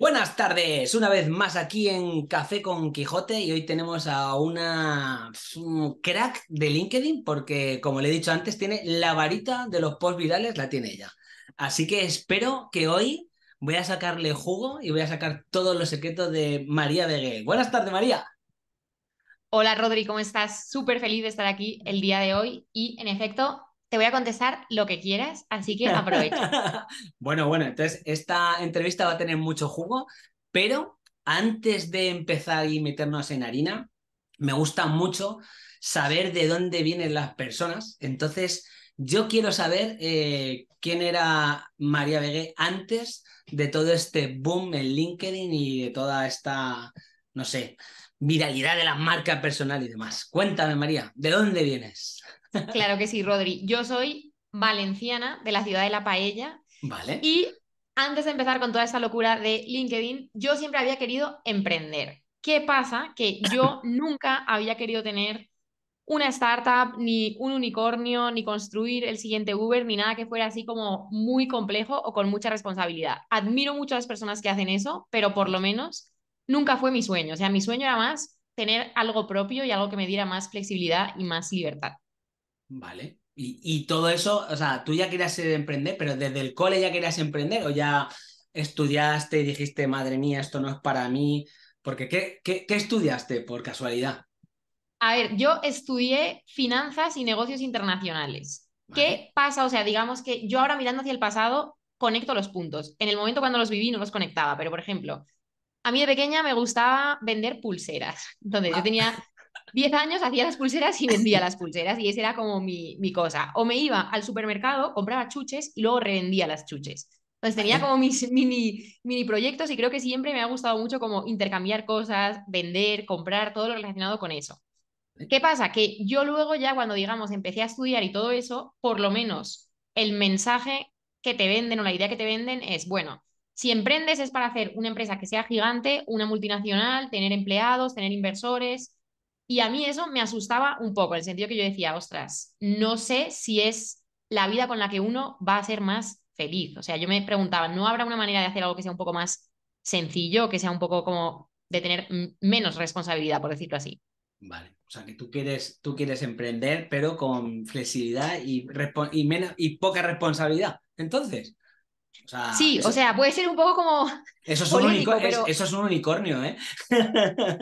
Buenas tardes, una vez más aquí en Café con Quijote y hoy tenemos a una mm, crack de LinkedIn porque como le he dicho antes tiene la varita de los post virales, la tiene ella. Así que espero que hoy voy a sacarle jugo y voy a sacar todos los secretos de María Begué. Buenas tardes María. Hola Rodri, ¿cómo estás? Súper feliz de estar aquí el día de hoy y en efecto te voy a contestar lo que quieras, así que aprovecha. bueno, bueno, entonces esta entrevista va a tener mucho jugo, pero antes de empezar y meternos en harina, me gusta mucho saber de dónde vienen las personas. Entonces, yo quiero saber eh, quién era María Vegué antes de todo este boom en LinkedIn y de toda esta, no sé, viralidad de la marca personal y demás. Cuéntame, María, ¿de dónde vienes? Claro que sí, Rodri. Yo soy valenciana de la ciudad de La Paella. Vale. Y antes de empezar con toda esa locura de LinkedIn, yo siempre había querido emprender. ¿Qué pasa? Que yo nunca había querido tener una startup, ni un unicornio, ni construir el siguiente Uber, ni nada que fuera así como muy complejo o con mucha responsabilidad. Admiro mucho a las personas que hacen eso, pero por lo menos nunca fue mi sueño. O sea, mi sueño era más tener algo propio y algo que me diera más flexibilidad y más libertad. Vale. Y, todo eso, o sea, tú ya querías emprender, pero desde el cole ya querías emprender o ya estudiaste y dijiste, madre mía, esto no es para mí. Porque, ¿qué, qué, qué estudiaste por casualidad? A ver, yo estudié finanzas y negocios internacionales. ¿Qué pasa? O sea, digamos que yo ahora mirando hacia el pasado conecto los puntos. En el momento cuando los viví no los conectaba, pero por ejemplo, a mí de pequeña me gustaba vender pulseras. Entonces yo ah. tenía 10 años hacía las pulseras y vendía las pulseras y esa era como mi, cosa. O me iba al supermercado, compraba chuches y luego revendía las chuches. Entonces tenía como mis mini, mini proyectos y creo que siempre me ha gustado mucho como intercambiar cosas, vender, comprar, todo lo relacionado con eso. ¿Qué pasa? Que yo luego ya cuando, digamos, empecé a estudiar y todo eso, por lo menos el mensaje que te venden o la idea que te venden es, bueno, si emprendes es para hacer una empresa que sea gigante, una multinacional, tener empleados, tener inversores, y a mí eso me asustaba un poco, en el sentido que yo decía, ostras, no sé si es la vida con la que uno va a ser más feliz. O sea, yo me preguntaba, ¿no habrá una manera de hacer algo que sea un poco más sencillo, que sea un poco como de tener menos responsabilidad, por decirlo así? Vale, o sea, que tú quieres, tú quieres emprender, pero con flexibilidad y, menos, y poca responsabilidad. Entonces. sí, o sea, puede ser un poco como. Eso es, un, unicornio, eso es un unicornio, ¿eh?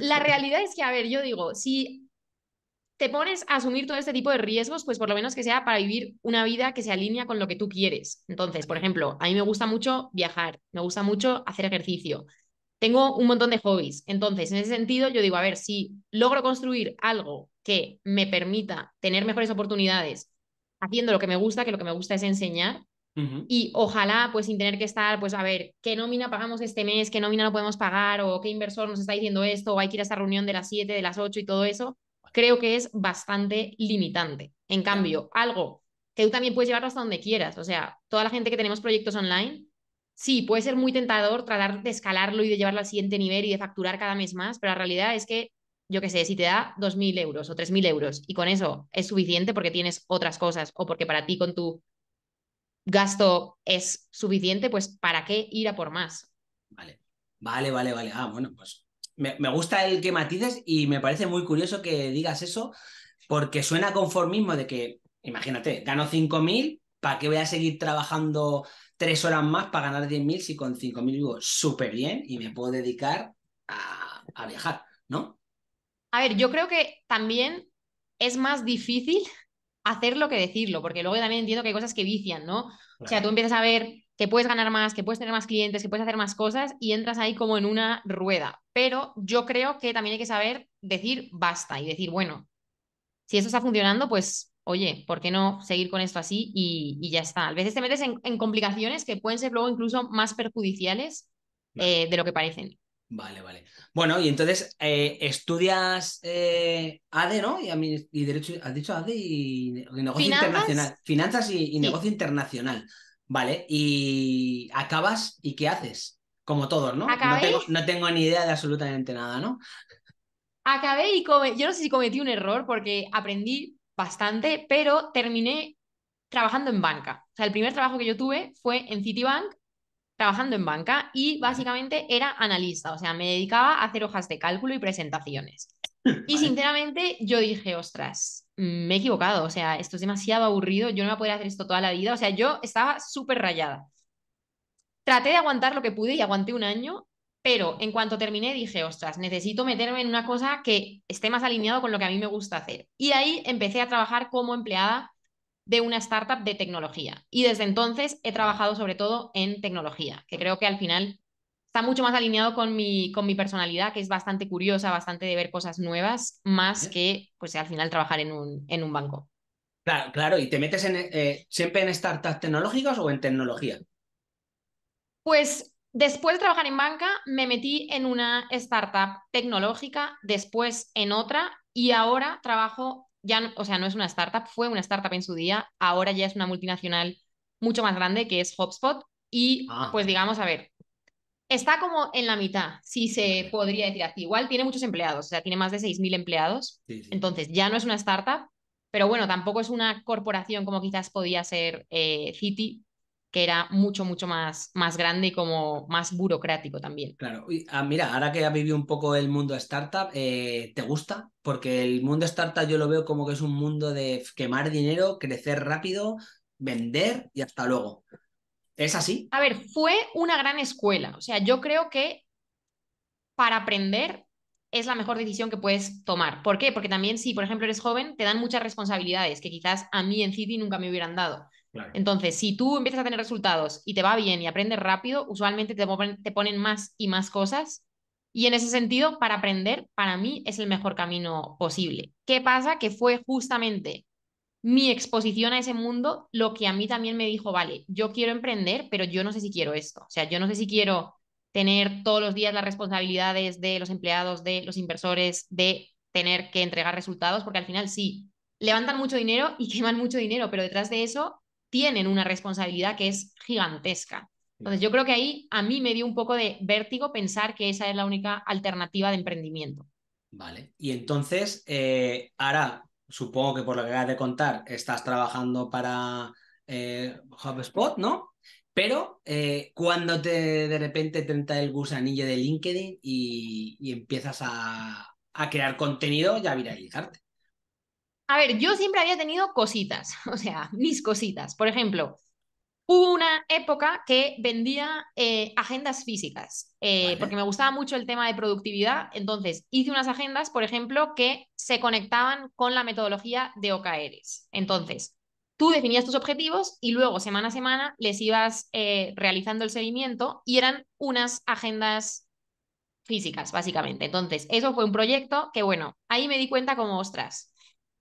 La realidad es que, a ver, yo digo, si te pones a asumir todo este tipo de riesgos, pues por lo menos que sea para vivir una vida que se alinea con lo que tú quieres. Entonces, por ejemplo, a mí me gusta mucho viajar, me gusta mucho hacer ejercicio, tengo un montón de hobbies. Entonces, en ese sentido, yo digo, a ver, si logro construir algo que me permita tener mejores oportunidades haciendo lo que me gusta, que lo que me gusta es enseñar, y ojalá, pues sin tener que estar, pues a ver, qué nómina pagamos este mes, qué nómina no podemos pagar, o qué inversor nos está diciendo esto, o hay que ir a esta reunión de las 7, de las 8 y todo eso, creo que es bastante limitante. En cambio, algo que tú también puedes llevar hasta donde quieras, o sea, toda la gente que tenemos proyectos online, sí, puede ser muy tentador tratar de escalarlo y de llevarlo al siguiente nivel y de facturar cada mes más, pero la realidad es que, yo qué sé, si te da 2.000 euros o 3.000 euros y con eso es suficiente porque tienes otras cosas o porque para ti con tu gasto es suficiente, pues ¿para qué ir a por más? Vale, vale, vale, vale. Ah, bueno, pues me, gusta el que matices y me parece muy curioso que digas eso, porque suena conformismo de que, imagínate, gano 5.000, ¿para qué voy a seguir trabajando tres horas más para ganar 10.000 si con 5.000 vivo súper bien y me puedo dedicar a, a viajar, ¿no? A ver, yo creo que también es más difícil hacerlo que decirlo, porque luego también entiendo que hay cosas que vician, ¿no? O sea, tú empiezas a ver que puedes ganar más, que puedes tener más clientes, que puedes hacer más cosas y entras ahí como en una rueda. Pero yo creo que también hay que saber decir basta y decir, bueno, si esto está funcionando, pues oye, ¿por qué no seguir con esto así y, ya está? A veces te metes en, complicaciones que pueden ser luego incluso más perjudiciales eh, de lo que parecen. Vale, vale. Bueno, y entonces eh, estudias eh, ADE, ¿no? Y, y derecho, has dicho ADE y, negocio internacional. Finanzas y, negocio internacional. Vale, y acabas y ¿qué haces? Como todos, ¿no? No tengo, no tengo, ni idea de absolutamente nada, ¿no? Acabé y yo no sé si cometí un error porque aprendí bastante, pero terminé trabajando en banca. O sea, el primer trabajo que yo tuve fue en Citibank trabajando en banca y básicamente era analista, o sea, me dedicaba a hacer hojas de cálculo y presentaciones. Y sinceramente yo dije, ostras, me he equivocado, o sea, esto es demasiado aburrido, yo no voy a poder hacer esto toda la vida, o sea, yo estaba súper rayada. Traté de aguantar lo que pude y aguanté un año, pero en cuanto terminé dije, ostras, necesito meterme en una cosa que esté más alineado con lo que a mí me gusta hacer. Y ahí empecé a trabajar como empleada de una startup de tecnología. Y desde entonces he trabajado sobre todo en tecnología, que creo que al final está mucho más alineado con mi, con mi personalidad, que es bastante curiosa, bastante de ver cosas nuevas, más que pues al final trabajar en un, en un banco. Claro, claro. ¿Y te metes en, eh, siempre en startups tecnológicas o en tecnología? Pues después de trabajar en banca, me metí en una startup tecnológica, después en otra y ahora trabajo ya, o sea, no es una startup, fue una startup en su día, ahora ya es una multinacional mucho más grande que es Hotspot. y ah. pues digamos, a ver, está como en la mitad, si se podría decir así. Igual tiene muchos empleados, o sea, tiene más de 6.000 empleados, entonces ya no es una startup, pero bueno, tampoco es una corporación como quizás podía ser eh, que era mucho, mucho más, más grande y como más burocrático también. Claro, ah, mira, ahora que has vivido un poco el mundo startup, eh, ¿te gusta? Porque el mundo startup yo lo veo como que es un mundo de quemar dinero, crecer rápido, vender y hasta luego. ¿Es así? A ver, fue una gran escuela. O sea, yo creo que para aprender es la mejor decisión que puedes tomar. ¿Por qué? Porque también si, por ejemplo, eres joven, te dan muchas responsabilidades que quizás a mí en Citi nunca me hubieran dado. Entonces, si tú empiezas a tener resultados y te va bien y aprendes rápido, usualmente te te ponen más y más cosas. Y en ese sentido, para aprender, para mí es el mejor camino posible. ¿Qué pasa? Que fue justamente mi exposición a ese mundo lo que a mí también me dijo, vale, yo quiero emprender, pero yo no sé si quiero esto. O sea, yo no sé si quiero tener todos los días las responsabilidades de los empleados, de los inversores, de tener que entregar resultados, porque al final sí, levantan mucho dinero y queman mucho dinero, pero detrás de eso tienen una responsabilidad que es gigantesca. Entonces yo creo que ahí a mí me dio un poco de vértigo pensar que esa es la única alternativa de emprendimiento. Vale, y entonces, eh, ahora supongo que por lo que acabas de contar, estás trabajando para eh, HubSpot, ¿no? Pero eh, cuando te de repente te entra el gusanillo de LinkedIn y, empiezas a, crear contenido ya viralizarte. A ver, yo siempre había tenido cositas, o sea, mis cositas. Por ejemplo, hubo una época que vendía eh, agendas físicas, eh, porque me gustaba mucho el tema de productividad. Entonces, hice unas agendas, por ejemplo, que se conectaban con la metodología de OKRs. Entonces, tú definías tus objetivos y luego semana a semana les ibas eh, realizando el seguimiento y eran unas agendas físicas, básicamente. Entonces, eso fue un proyecto que, bueno, ahí me di cuenta como, ostras,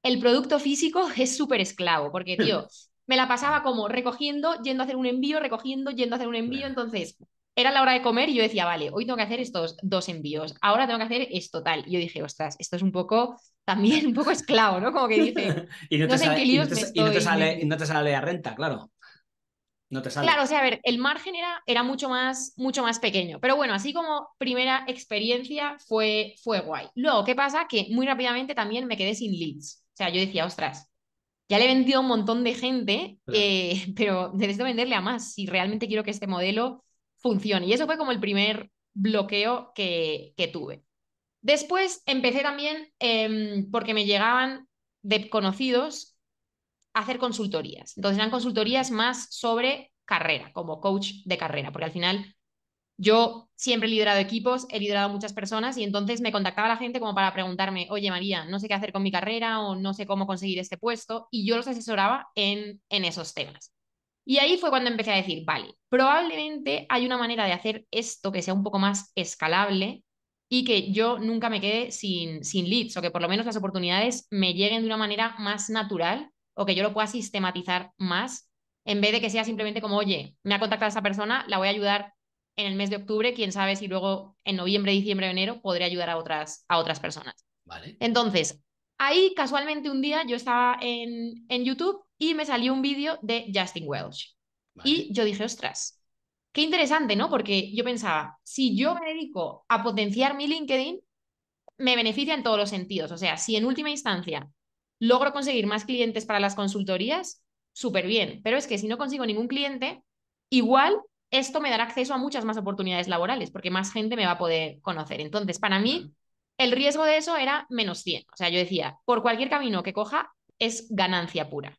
el producto físico es súper esclavo, porque, tío, me la pasaba como recogiendo, yendo a hacer un envío, recogiendo, yendo a hacer un envío, entonces era la hora de comer y yo decía, vale, hoy tengo que hacer estos dos envíos, ahora tengo que hacer esto tal. Y yo dije, ostras, esto es un poco, también un poco esclavo, ¿no? Como que dice, y no, te sale, sé y no te, sale, la renta, claro. No te sale. Claro, o sea, a ver, el margen era, era mucho, más, mucho más pequeño. Pero bueno, así como primera experiencia fue, fue guay. Luego, ¿qué pasa? Que muy rápidamente también me quedé sin leads. O sea, yo decía, ostras, ya le he vendido a un montón de gente, eh, pero necesito venderle a más si realmente quiero que este modelo funcione. Y eso fue como el primer bloqueo que, que tuve. Después empecé también, em, porque me llegaban de conocidos, a hacer consultorías. Entonces eran consultorías más sobre carrera, como coach de carrera, porque al final yo siempre he liderado equipos, he liderado muchas personas y entonces me contactaba la gente como para preguntarme, oye María, no sé qué hacer con mi carrera o no sé cómo conseguir este puesto y yo los asesoraba en, en esos temas. Y ahí fue cuando empecé a decir, vale, probablemente hay una manera de hacer esto que sea un poco más escalable y que yo nunca me quede sin, sin leads o que por lo menos las oportunidades me lleguen de una manera más natural o que yo lo pueda sistematizar más en vez de que sea simplemente como, oye, me ha contactado esa persona, la voy a ayudar en el mes de octubre, quién sabe si luego en noviembre, diciembre, enero podré ayudar a otras, a otras personas. Vale. Entonces, ahí casualmente un día yo estaba en, en YouTube y me salió un vídeo de Justin Welsh. Y yo dije, ostras, qué interesante, ¿no? Porque yo pensaba, si yo me dedico a potenciar mi LinkedIn, me beneficia en todos los sentidos. O sea, si en última instancia logro conseguir más clientes para las consultorías, súper bien. Pero es que si no consigo ningún cliente, igual esto me dará acceso a muchas más oportunidades laborales, porque más gente me va a poder conocer. Entonces, para mí, el riesgo de eso era menos 100. O sea, yo decía, por cualquier camino que coja, es ganancia pura.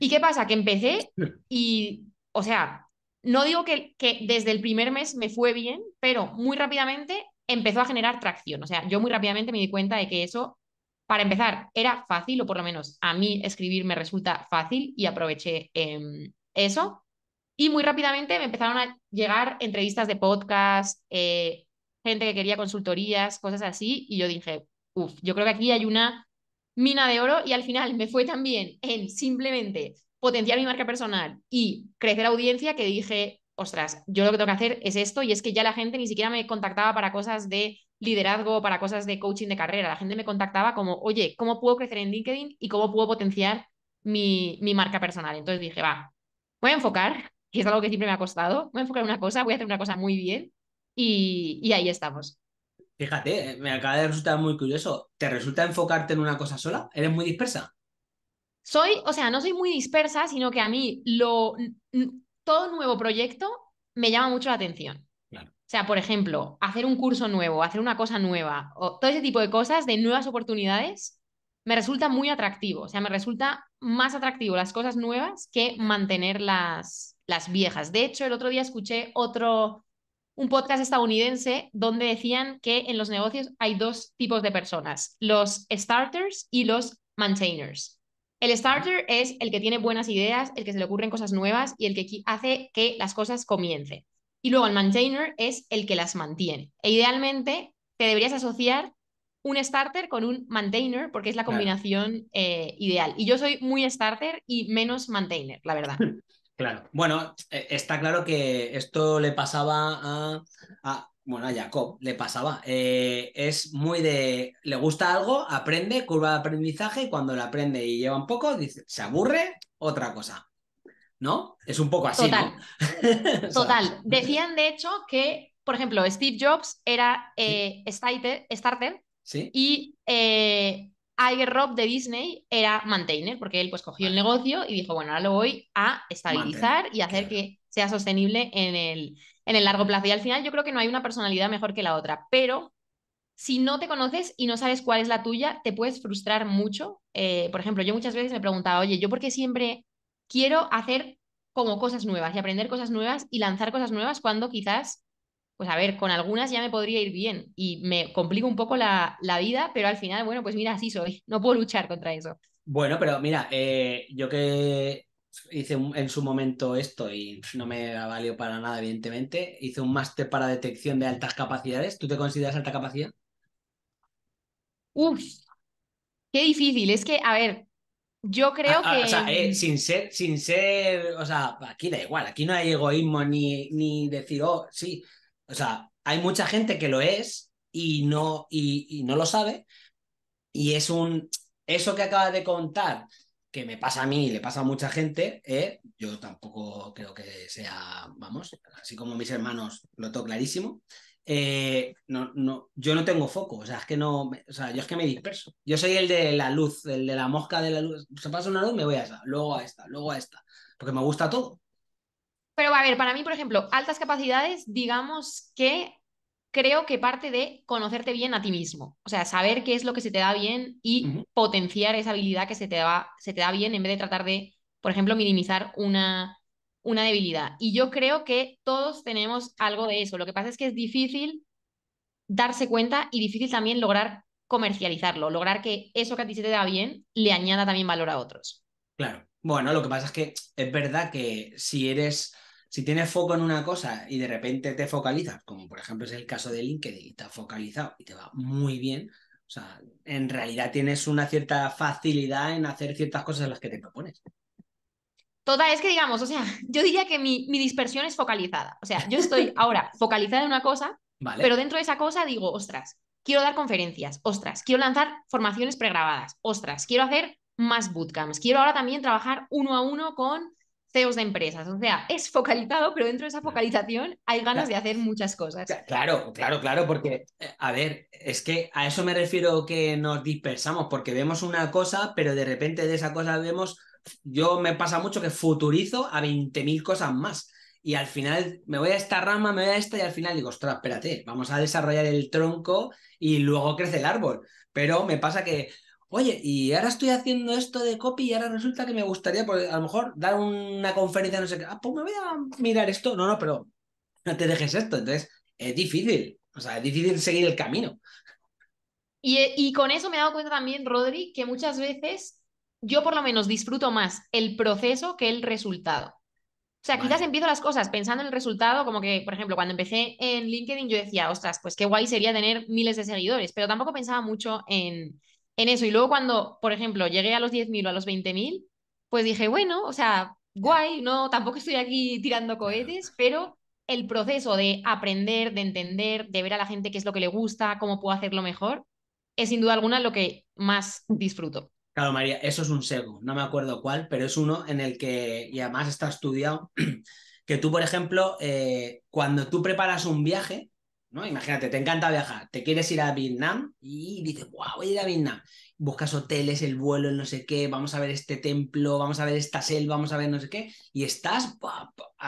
¿Y qué pasa? Que empecé y, o sea, no digo que, que desde el primer mes me fue bien, pero muy rápidamente empezó a generar tracción. O sea, yo muy rápidamente me di cuenta de que eso, para empezar, era fácil, o por lo menos a mí escribir me resulta fácil y aproveché em, eso. Y muy rápidamente me empezaron a llegar entrevistas de podcast, eh, gente que quería consultorías, cosas así, y yo dije, uff, yo creo que aquí hay una mina de oro y al final me fue también en simplemente potenciar mi marca personal y crecer audiencia que dije, ostras, yo lo que tengo que hacer es esto y es que ya la gente ni siquiera me contactaba para cosas de liderazgo, para cosas de coaching de carrera, la gente me contactaba como, oye, ¿cómo puedo crecer en LinkedIn y cómo puedo potenciar mi, mi marca personal? Entonces dije, va, voy a enfocar que es algo que siempre me ha costado. Voy a enfocar en una cosa, voy a hacer una cosa muy bien y, ahí estamos. Fíjate, eh, me acaba de resultar muy curioso. ¿Te resulta enfocarte en una cosa sola? ¿Eres muy dispersa? Soy, o sea, no soy muy dispersa, sino que a mí lo, todo nuevo proyecto me llama mucho la atención. Claro. O sea, por ejemplo, hacer un curso nuevo, hacer una cosa nueva, o todo ese tipo de cosas, de nuevas oportunidades, me resulta muy atractivo. O sea, me resulta más atractivo las cosas nuevas que mantener las, las viejas. De hecho, el otro día escuché otro, un podcast estadounidense donde decían que en los negocios hay dos tipos de personas, los starters y los maintainers. El starter es el que tiene buenas ideas, el que se le ocurren cosas nuevas y el que hace que las cosas comiencen. Y luego el maintainer es el que las mantiene. E idealmente te deberías asociar un starter con un maintainer porque es la combinación eh, ideal. Y yo soy muy starter y menos maintainer, la verdad. Claro, bueno, e, está claro que esto le pasaba a, bueno, a Jacob le pasaba. Eh, es muy de, le gusta algo, aprende, curva de aprendizaje, y cuando lo aprende y lleva un poco, dice, se aburre, otra cosa. ¿No? Es un poco así. Total. Total. Decían, de hecho, que, por ejemplo, Steve Jobs era eh, starter, y eh, Iger Rob de Disney era maintainer, porque él pues cogió el negocio y dijo, bueno, ahora lo voy a estabilizar y hacer que sea sostenible en el, en el largo plazo. Y al final yo creo que no hay una personalidad mejor que la otra, pero si no te conoces y no sabes cuál es la tuya, te puedes frustrar mucho. Eh, por ejemplo, yo muchas veces me preguntaba, oye, ¿yo por qué siempre quiero hacer como cosas nuevas y aprender cosas nuevas y lanzar cosas nuevas cuando quizás pues a ver, con algunas ya me podría ir bien y me complico un poco la, vida, pero al final, bueno, pues mira, así soy, no puedo luchar contra eso. Bueno, pero mira, eh, yo que hice en su momento esto y no me valió para nada, evidentemente, hice un máster para detección de altas capacidades, ¿tú te consideras alta capacidad? Uf, qué difícil, es que, a ver, yo creo ah, ah, que. O sea, eh, sin ser, sin ser, o sea, aquí da igual, aquí no hay egoísmo ni, ni decir, oh, sí, o sea, hay mucha gente que lo es y no, y, no lo sabe. Y es un. Eso que acabas de contar, que me pasa a mí y le pasa a mucha gente, eh, yo tampoco creo que sea, vamos, así como mis hermanos lo tengo clarísimo. Eh, no, no, yo no tengo foco, o sea, es que no, o sea, yo es que me disperso. Yo soy el de la luz, el de la mosca de la luz. Se pasa una luz, me voy a esa, luego a esta, luego a esta, porque me gusta todo. Pero a ver, para mí, por ejemplo, altas capacidades, digamos que creo que parte de conocerte bien a ti mismo, o sea, saber qué es lo que se te da bien y potenciar esa habilidad que se te, da, se te da bien en vez de tratar de, por ejemplo, minimizar una, una debilidad. Y yo creo que todos tenemos algo de eso. Lo que pasa es que es difícil darse cuenta y difícil también lograr comercializarlo, lograr que eso que a ti se te da bien le añada también valor a otros. Claro. Bueno, lo que pasa es que es verdad que si eres si tienes foco en una cosa y de repente te focalizas, como por ejemplo es el caso de LinkedIn, y te focalizado y te va muy bien, o sea, en realidad tienes una cierta facilidad en hacer ciertas cosas en las que te propones. Toda es que digamos, o sea, yo diría que mi, dispersión es focalizada. O sea, yo estoy ahora focalizada en una cosa, pero dentro de esa cosa digo, ostras, quiero dar conferencias, ostras, quiero lanzar formaciones pregrabadas, ostras, quiero hacer más bootcamps, quiero ahora también trabajar uno a uno con CEOs de empresas. O sea, es focalizado, pero dentro de esa focalización hay ganas de hacer muchas cosas. Claro, claro, claro, porque, eh, a ver, es que a eso me refiero que nos dispersamos, porque vemos una cosa, pero de repente de esa cosa vemos, yo me pasa mucho que futurizo a 20.000 cosas más. Y al final me voy a esta rama, me voy a esta y al final digo, ostras, espérate, vamos a desarrollar el tronco y luego crece el árbol. Pero me pasa que oye, y ahora estoy haciendo esto de copy y ahora resulta que me gustaría, pues, a lo mejor, dar una conferencia, no sé qué, ah, pues me voy a mirar esto. No, no, pero no te dejes esto. Entonces, es difícil, o sea, es difícil seguir el camino. Y, con eso me he dado cuenta también, Rodri, que muchas veces yo por lo menos disfruto más el proceso que el resultado. O sea, quizás empiezo las cosas pensando en el resultado, como que, por ejemplo, cuando empecé en LinkedIn yo decía, ostras, pues qué guay sería tener miles de seguidores, pero tampoco pensaba mucho en, en eso. Y luego cuando, por ejemplo, llegué a los 10.000 o a los 20.000, pues dije, bueno, o sea, guay, no, tampoco estoy aquí tirando cohetes, pero el proceso de aprender, de entender, de ver a la gente qué es lo que le gusta, cómo puedo hacerlo mejor, es sin duda alguna lo que más disfruto. Claro, María, eso es un SEGO, no me acuerdo cuál, pero es uno en el que, y además está estudiado, que tú, por ejemplo, eh, cuando tú preparas un viaje, ¿no? Imagínate, te encanta viajar, te quieres ir a Vietnam y dices, wow, voy a ir a Vietnam. Buscas hoteles, el vuelo, el no sé qué, vamos a ver este templo, vamos a ver esta selva, vamos a ver no sé qué, y estás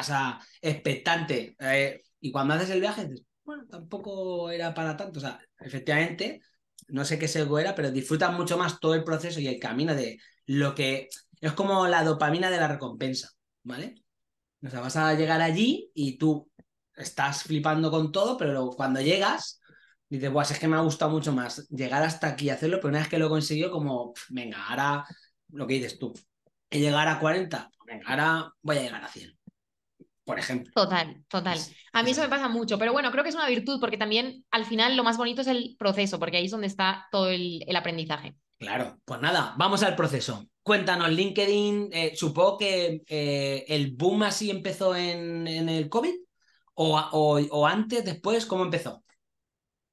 a expectante. Eh, y cuando haces el viaje, dices, bueno, tampoco era para tanto. O sea, efectivamente, no sé qué se era, pero disfrutas mucho más todo el proceso y el camino de lo que es como la dopamina de la recompensa, ¿vale? O sea, vas a llegar allí y tú estás flipando con todo, pero cuando llegas, dices, pues es que me ha gustado mucho más llegar hasta aquí y hacerlo, pero una vez que lo consiguió, como, venga, ahora lo que dices tú, que llegar a 40, pues venga, ahora voy a llegar a 100. Por ejemplo. Total, total. A mí eso me pasa mucho, pero bueno, creo que es una virtud porque también al final lo más bonito es el proceso, porque ahí es donde está todo el, aprendizaje. Claro, pues nada, vamos al proceso. Cuéntanos, LinkedIn, eh, supongo que eh, el boom así empezó en el COVID o, o, antes, después, ¿cómo empezó?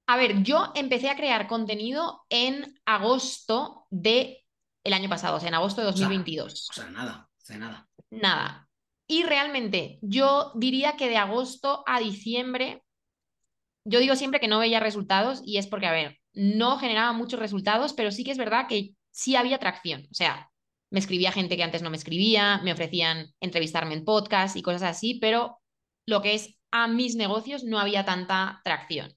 A ver, yo empecé a crear contenido en agosto de el año pasado, o sea, en agosto de 2022. O sea, nada, nada. Nada. Y realmente, yo diría que de agosto a diciembre, yo digo siempre que no veía resultados y es porque, a ver, no generaba muchos resultados, pero sí que es verdad que sí había tracción. O sea, me escribía gente que antes no me escribía, me ofrecían entrevistarme en podcast y cosas así, pero lo que es a mis negocios no había tanta tracción.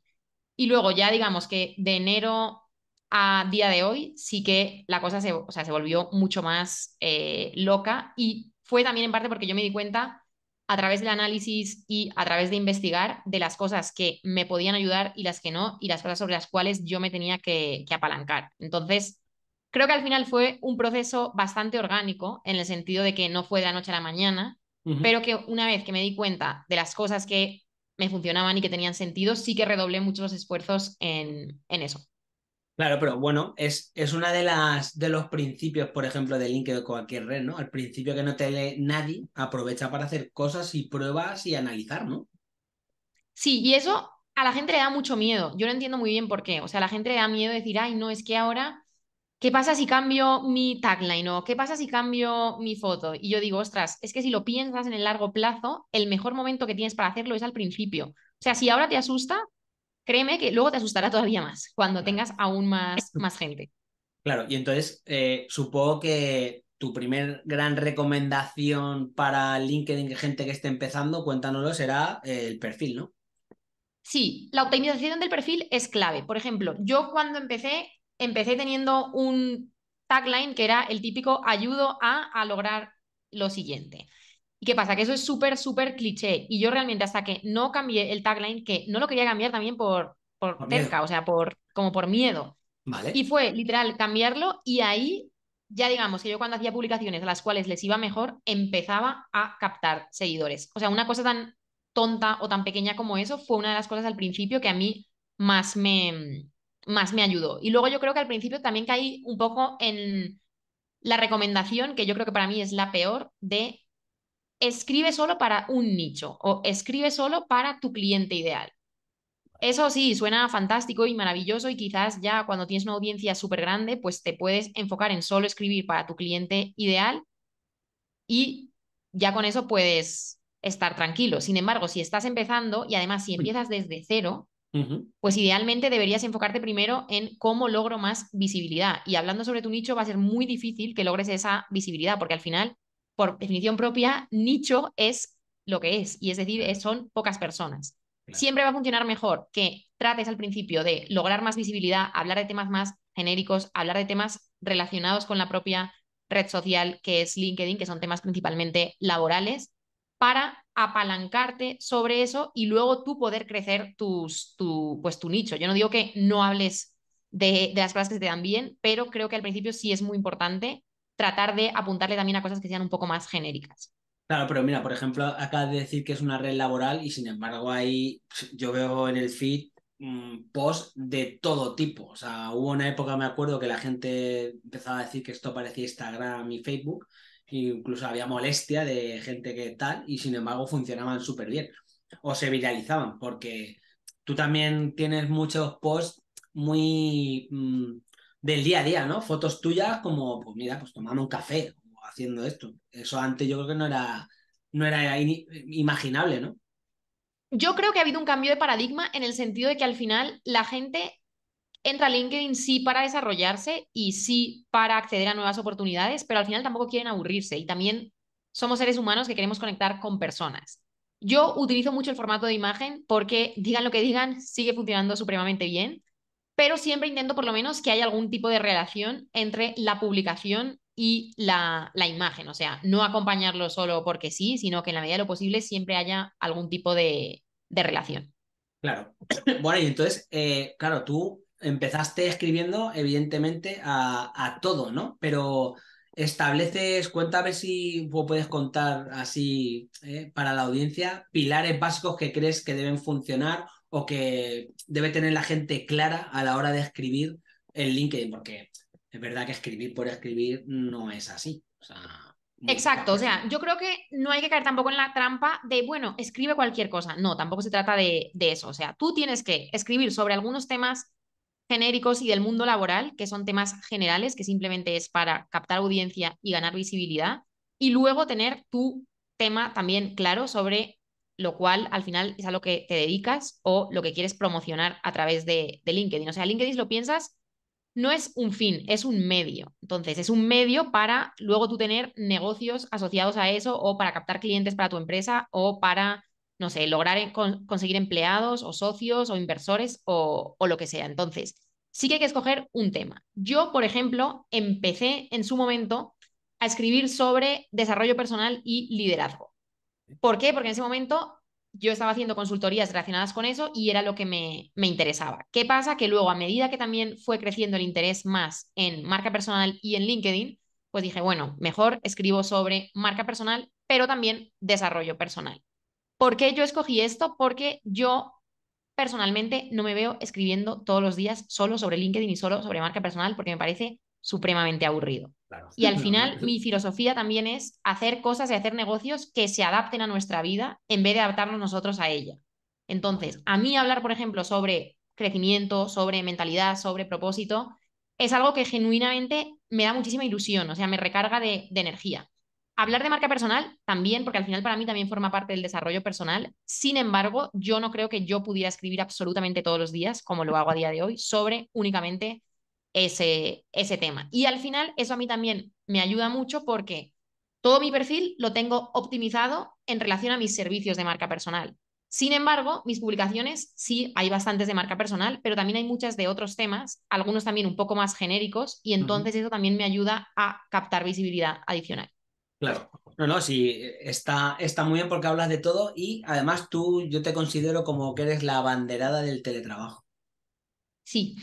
Y luego ya digamos que de enero a día de hoy sí que la cosa se, se volvió mucho más eh, loca y fue también en parte porque yo me di cuenta a través del análisis y a través de investigar de las cosas que me podían ayudar y las que no y las cosas sobre las cuales yo me tenía que, que apalancar. Entonces, creo que al final fue un proceso bastante orgánico en el sentido de que no fue de la noche a la mañana, pero que una vez que me di cuenta de las cosas que me funcionaban y que tenían sentido, sí que redoblé muchos esfuerzos en, en eso. Claro, pero bueno, es, es uno de, las, de los principios, por ejemplo, de LinkedIn o cualquier red, ¿no? Al principio que no te lee nadie, aprovecha para hacer cosas y pruebas y analizar, ¿no? Sí, y eso a la gente le da mucho miedo. Yo no entiendo muy bien por qué. O sea, a la gente le da miedo decir, ay, no, es que ahora ¿qué pasa si cambio mi tagline o qué pasa si cambio mi foto? Y yo digo, ostras, es que si lo piensas en el largo plazo, el mejor momento que tienes para hacerlo es al principio. O sea, si ahora te asusta, créeme que luego te asustará todavía más cuando tengas aún más, más gente. Claro, y entonces eh, supongo que tu primer gran recomendación para LinkedIn que gente que esté empezando, cuéntanoslo, será eh, el perfil, ¿no? Sí, la optimización del perfil es clave. Por ejemplo, yo cuando empecé empecé teniendo un tagline que era el típico ayudo a, lograr lo siguiente. ¿Y qué pasa? Que eso es súper, súper cliché. Y yo realmente hasta que no cambié el tagline, que no lo quería cambiar también por, por, o sea, por, como por miedo. Vale. Y fue literal cambiarlo y ahí ya digamos que yo cuando hacía publicaciones a las cuales les iba mejor, empezaba a captar seguidores. O sea, una cosa tan tonta o tan pequeña como eso fue una de las cosas al principio que a mí más me, más me ayudó. Y luego yo creo que al principio también caí un poco en la recomendación, que yo creo que para mí es la peor, de escribe solo para un nicho o escribe solo para tu cliente ideal. Eso sí, suena fantástico y maravilloso y quizás ya cuando tienes una audiencia súper grande, pues te puedes enfocar en solo escribir para tu cliente ideal y ya con eso puedes estar tranquilo. Sin embargo, si estás empezando y además si empiezas desde cero, pues idealmente deberías enfocarte primero en cómo logro más visibilidad. Y hablando sobre tu nicho, va a ser muy difícil que logres esa visibilidad, porque al final, por definición propia, nicho es lo que es, y es decir, son pocas personas. Siempre va a funcionar mejor que trates al principio de lograr más visibilidad, hablar de temas más genéricos, hablar de temas relacionados con la propia red social que es LinkedIn, que son temas principalmente laborales, para apalancarte sobre eso y luego tú poder crecer tus, tu, pues, tu nicho. Yo no digo que no hables de, las cosas que te dan bien, pero creo que al principio sí es muy importante tratar de apuntarle también a cosas que sean un poco más genéricas. Claro, pero mira, por ejemplo, acabas de decir que es una red laboral y sin embargo ahí yo veo en el feed mm, posts de todo tipo. O sea, hubo una época, me acuerdo, que la gente empezaba a decir que esto parecía Instagram y Facebook incluso había molestia de gente que tal, y sin embargo funcionaban súper bien o se viralizaban, porque tú también tienes muchos posts muy mm, del día a día, ¿no? Fotos tuyas como, pues mira, pues tomando un café o haciendo esto. Eso antes yo creo que no era, no era imaginable, ¿no? Yo creo que ha habido un cambio de paradigma en el sentido de que al final la gente entra LinkedIn sí para desarrollarse y sí para acceder a nuevas oportunidades, pero al final tampoco quieren aburrirse y también somos seres humanos que queremos conectar con personas. Yo utilizo mucho el formato de imagen porque digan lo que digan, sigue funcionando supremamente bien, pero siempre intento por lo menos que haya algún tipo de relación entre la publicación y la, la, imagen, o sea, no acompañarlo solo porque sí, sino que en la medida de lo posible siempre haya algún tipo de, relación. Claro. Bueno, y entonces, eh, claro, tú empezaste escribiendo, evidentemente, a, todo, ¿no? Pero estableces, cuéntame si puedes contar así eh, para la audiencia, pilares básicos que crees que deben funcionar o que debe tener la gente clara a la hora de escribir en LinkedIn, porque es verdad que escribir por escribir no es así. Exacto, o sea, yo creo que no hay que caer tampoco en la trampa de, bueno, escribe cualquier cosa. No, tampoco se trata de, de eso. O sea, tú tienes que escribir sobre algunos temas genéricos y del mundo laboral, que son temas generales, que simplemente es para captar audiencia y ganar visibilidad, y luego tener tu tema también claro sobre lo cual al final es a lo que te dedicas o lo que quieres promocionar a través de, LinkedIn. O sea, LinkedIn, lo piensas, no es un fin, es un medio. Entonces, es un medio para luego tú tener negocios asociados a eso o para captar clientes para tu empresa o para no sé, lograr conseguir empleados o socios o inversores o, lo que sea. Entonces, sí que hay que escoger un tema. Yo, por ejemplo, empecé en su momento a escribir sobre desarrollo personal y liderazgo. ¿Por qué? Porque en ese momento yo estaba haciendo consultorías relacionadas con eso y era lo que me, me, interesaba. ¿Qué pasa? Que luego, a medida que también fue creciendo el interés más en marca personal y en LinkedIn, pues dije, bueno, mejor escribo sobre marca personal, pero también desarrollo personal. ¿Por qué yo escogí esto? Porque yo personalmente no me veo escribiendo todos los días solo sobre LinkedIn y solo sobre marca personal porque me parece supremamente aburrido. y al final mi filosofía también es hacer cosas y hacer negocios que se adapten a nuestra vida en vez de adaptarnos nosotros a ella. Entonces, a mí hablar, por ejemplo, sobre crecimiento, sobre mentalidad, sobre propósito, es algo que genuinamente me da muchísima ilusión, o sea, me recarga de energía. Hablar de marca personal también, porque al final para mí también forma parte del desarrollo personal. Sin embargo, yo no creo que yo pudiera escribir absolutamente todos los días, como lo hago a día de hoy, sobre únicamente ese, ese tema. Y al final, eso a mí también me ayuda mucho porque todo mi perfil lo tengo optimizado en relación a mis servicios de marca personal. Sin embargo, mis publicaciones sí hay bastantes de marca personal, pero también hay muchas de otros temas, algunos también un poco más genéricos, y entonces eso también me ayuda a captar visibilidad adicional. Claro, no, no, sí, está, está muy bien porque hablas de todo y además tú, yo te considero como que eres la abanderada del teletrabajo. Sí,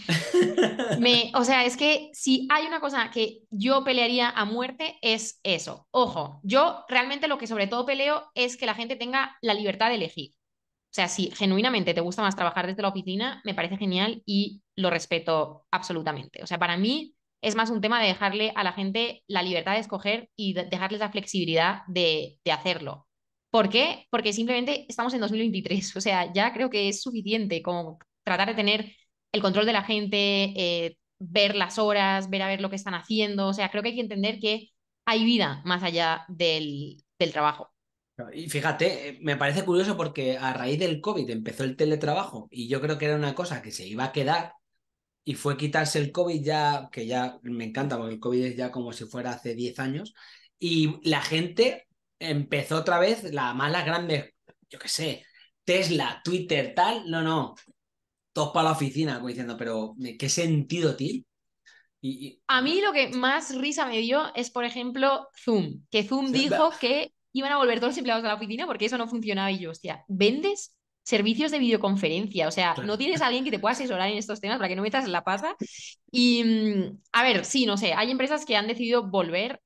Me, o sea, es que si hay una cosa que yo pelearía a muerte es eso. Ojo, yo realmente lo que sobre todo peleo es que la gente tenga la libertad de elegir. O sea, si genuinamente te gusta más trabajar desde la oficina, me parece genial y lo respeto absolutamente. O sea, para mí, es más un tema de dejarle a la gente la libertad de escoger y dejarles la flexibilidad de, hacerlo. ¿Por qué? Porque simplemente estamos en 2023, o sea, ya creo que es suficiente como tratar de tener el control de la gente, eh, ver las horas, ver a ver lo que están haciendo, o sea, creo que hay que entender que hay vida más allá del, del trabajo. Y fíjate, eh, me parece curioso porque a raíz del COVID empezó el teletrabajo y yo creo que era una cosa que se iba a quedar y fue quitarse el COVID ya, que ya me encanta, porque el COVID es ya como si fuera hace 10 años, y la gente empezó otra vez, la más las grandes, yo qué sé, Tesla, Twitter, tal, no, no, todos para la oficina, como diciendo, pero ¿qué sentido tiene? A mí lo que más risa me dio es, por ejemplo, Zoom, que Zoom dijo que iban a volver todos los empleados a la oficina porque eso no funcionaba y yo, hostia, ¿vendes? servicios de videoconferencia. O sea, no tienes a alguien que te pueda asesorar en estos temas para que no metas la pata. Y mm, a ver, sí, no sé, hay empresas que han decidido volver.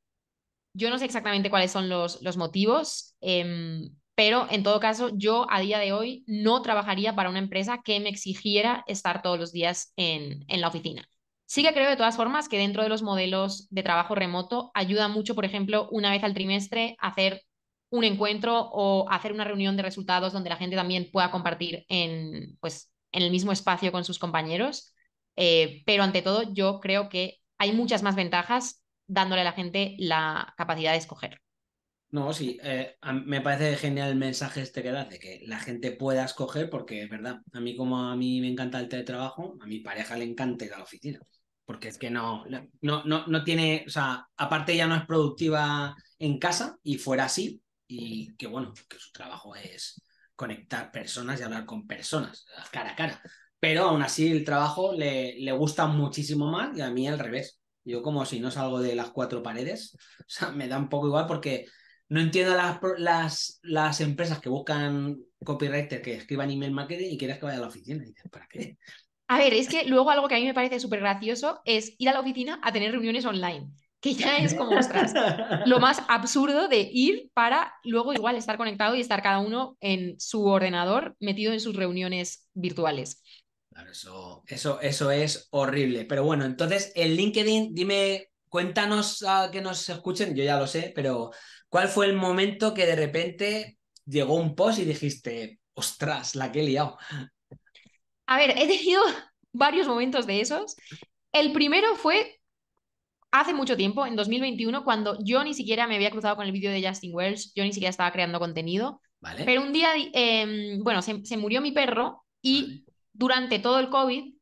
Yo no sé exactamente cuáles son los, los motivos, em, pero en todo caso, yo a día de hoy no trabajaría para una empresa que me exigiera estar todos los días en, en la oficina. Sí que creo de todas formas que dentro de los modelos de trabajo remoto ayuda mucho, por ejemplo, una vez al trimestre hacer un encuentro o hacer una reunión de resultados donde la gente también pueda compartir en, pues, en el mismo espacio con sus compañeros. Eh, pero ante todo, yo creo que hay muchas más ventajas dándole a la gente la capacidad de escoger. No, sí, eh, me parece genial el mensaje este que das de que la gente pueda escoger, porque es verdad, a mí como a mí me encanta el teletrabajo, a mi pareja le encanta ir a la oficina, porque es que no, no, no, no tiene, o sea, aparte ya no es productiva en casa y fuera así, y que bueno, que su trabajo es conectar personas y hablar con personas, cara a cara. Pero aún así el trabajo le, gusta muchísimo más y a mí al revés. Yo como si no salgo de las cuatro paredes, o sea, me da un poco igual porque no entiendo las, las, las empresas que buscan copywriter que escriban email marketing y quieres que vaya a la oficina. ¿para qué? A ver, es que luego algo que a mí me parece súper gracioso es ir a la oficina a tener reuniones online que ya es como, ostras, lo más absurdo de ir para luego igual estar conectado y estar cada uno en su ordenador metido en sus reuniones virtuales. Claro, eso, eso, es horrible. Pero bueno, entonces el LinkedIn, dime, cuéntanos a ah, que nos escuchen, yo ya lo sé, pero ¿cuál fue el momento que de repente llegó un post y dijiste, ostras, la que he liado? A ver, he tenido varios momentos de esos. El primero fue hace mucho tiempo, en 2021, cuando yo ni siquiera me había cruzado con el vídeo de Justin Wells, yo ni siquiera estaba creando contenido. Vale. Pero un día, em, bueno, se, murió mi perro y durante todo el COVID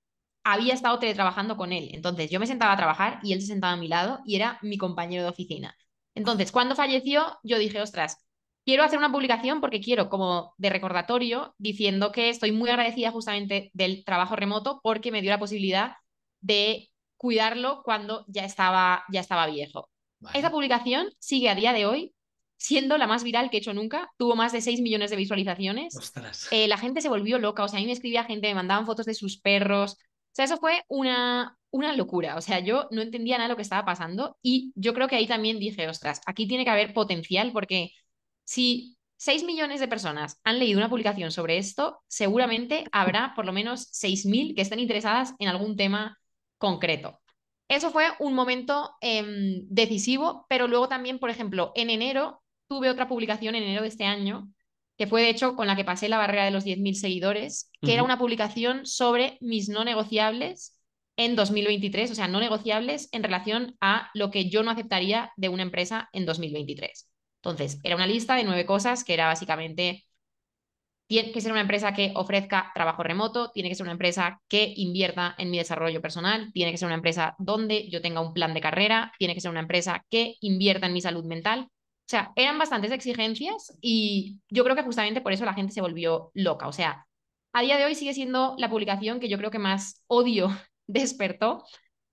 había estado teletrabajando con él. Entonces yo me sentaba a trabajar y él se sentaba a mi lado y era mi compañero de oficina. Entonces, cuando falleció, yo dije, ostras, quiero hacer una publicación porque quiero como de recordatorio diciendo que estoy muy agradecida justamente del trabajo remoto porque me dio la posibilidad de cuidarlo cuando ya estaba, ya estaba viejo. Esa publicación sigue a día de hoy siendo la más viral que he hecho nunca. Tuvo más de 6 millones de visualizaciones. Eh, la gente se volvió loca. O sea, a mí me escribía gente, me mandaban fotos de sus perros. O sea, eso fue una, una locura. O sea, yo no entendía nada de lo que estaba pasando. Y yo creo que ahí también dije, ostras, aquí tiene que haber potencial porque si 6 millones de personas han leído una publicación sobre esto, seguramente habrá por lo menos 6.000 que estén interesadas en algún tema concreto. Eso fue un momento em, decisivo, pero luego también, por ejemplo, en enero tuve otra publicación, en enero de este año, que fue de hecho con la que pasé la barrera de los 10.000 seguidores, que era una publicación sobre mis no negociables en 2023, o sea, no negociables en relación a lo que yo no aceptaría de una empresa en 2023. Entonces, era una lista de nueve cosas que era básicamente tiene que ser una empresa que ofrezca trabajo remoto, tiene que ser una empresa que invierta en mi desarrollo personal, tiene que ser una empresa donde yo tenga un plan de carrera, tiene que ser una empresa que invierta en mi salud mental. O sea, eran bastantes exigencias y yo creo que justamente por eso la gente se volvió loca. O sea, a día de hoy sigue siendo la publicación que yo creo que más odio despertó,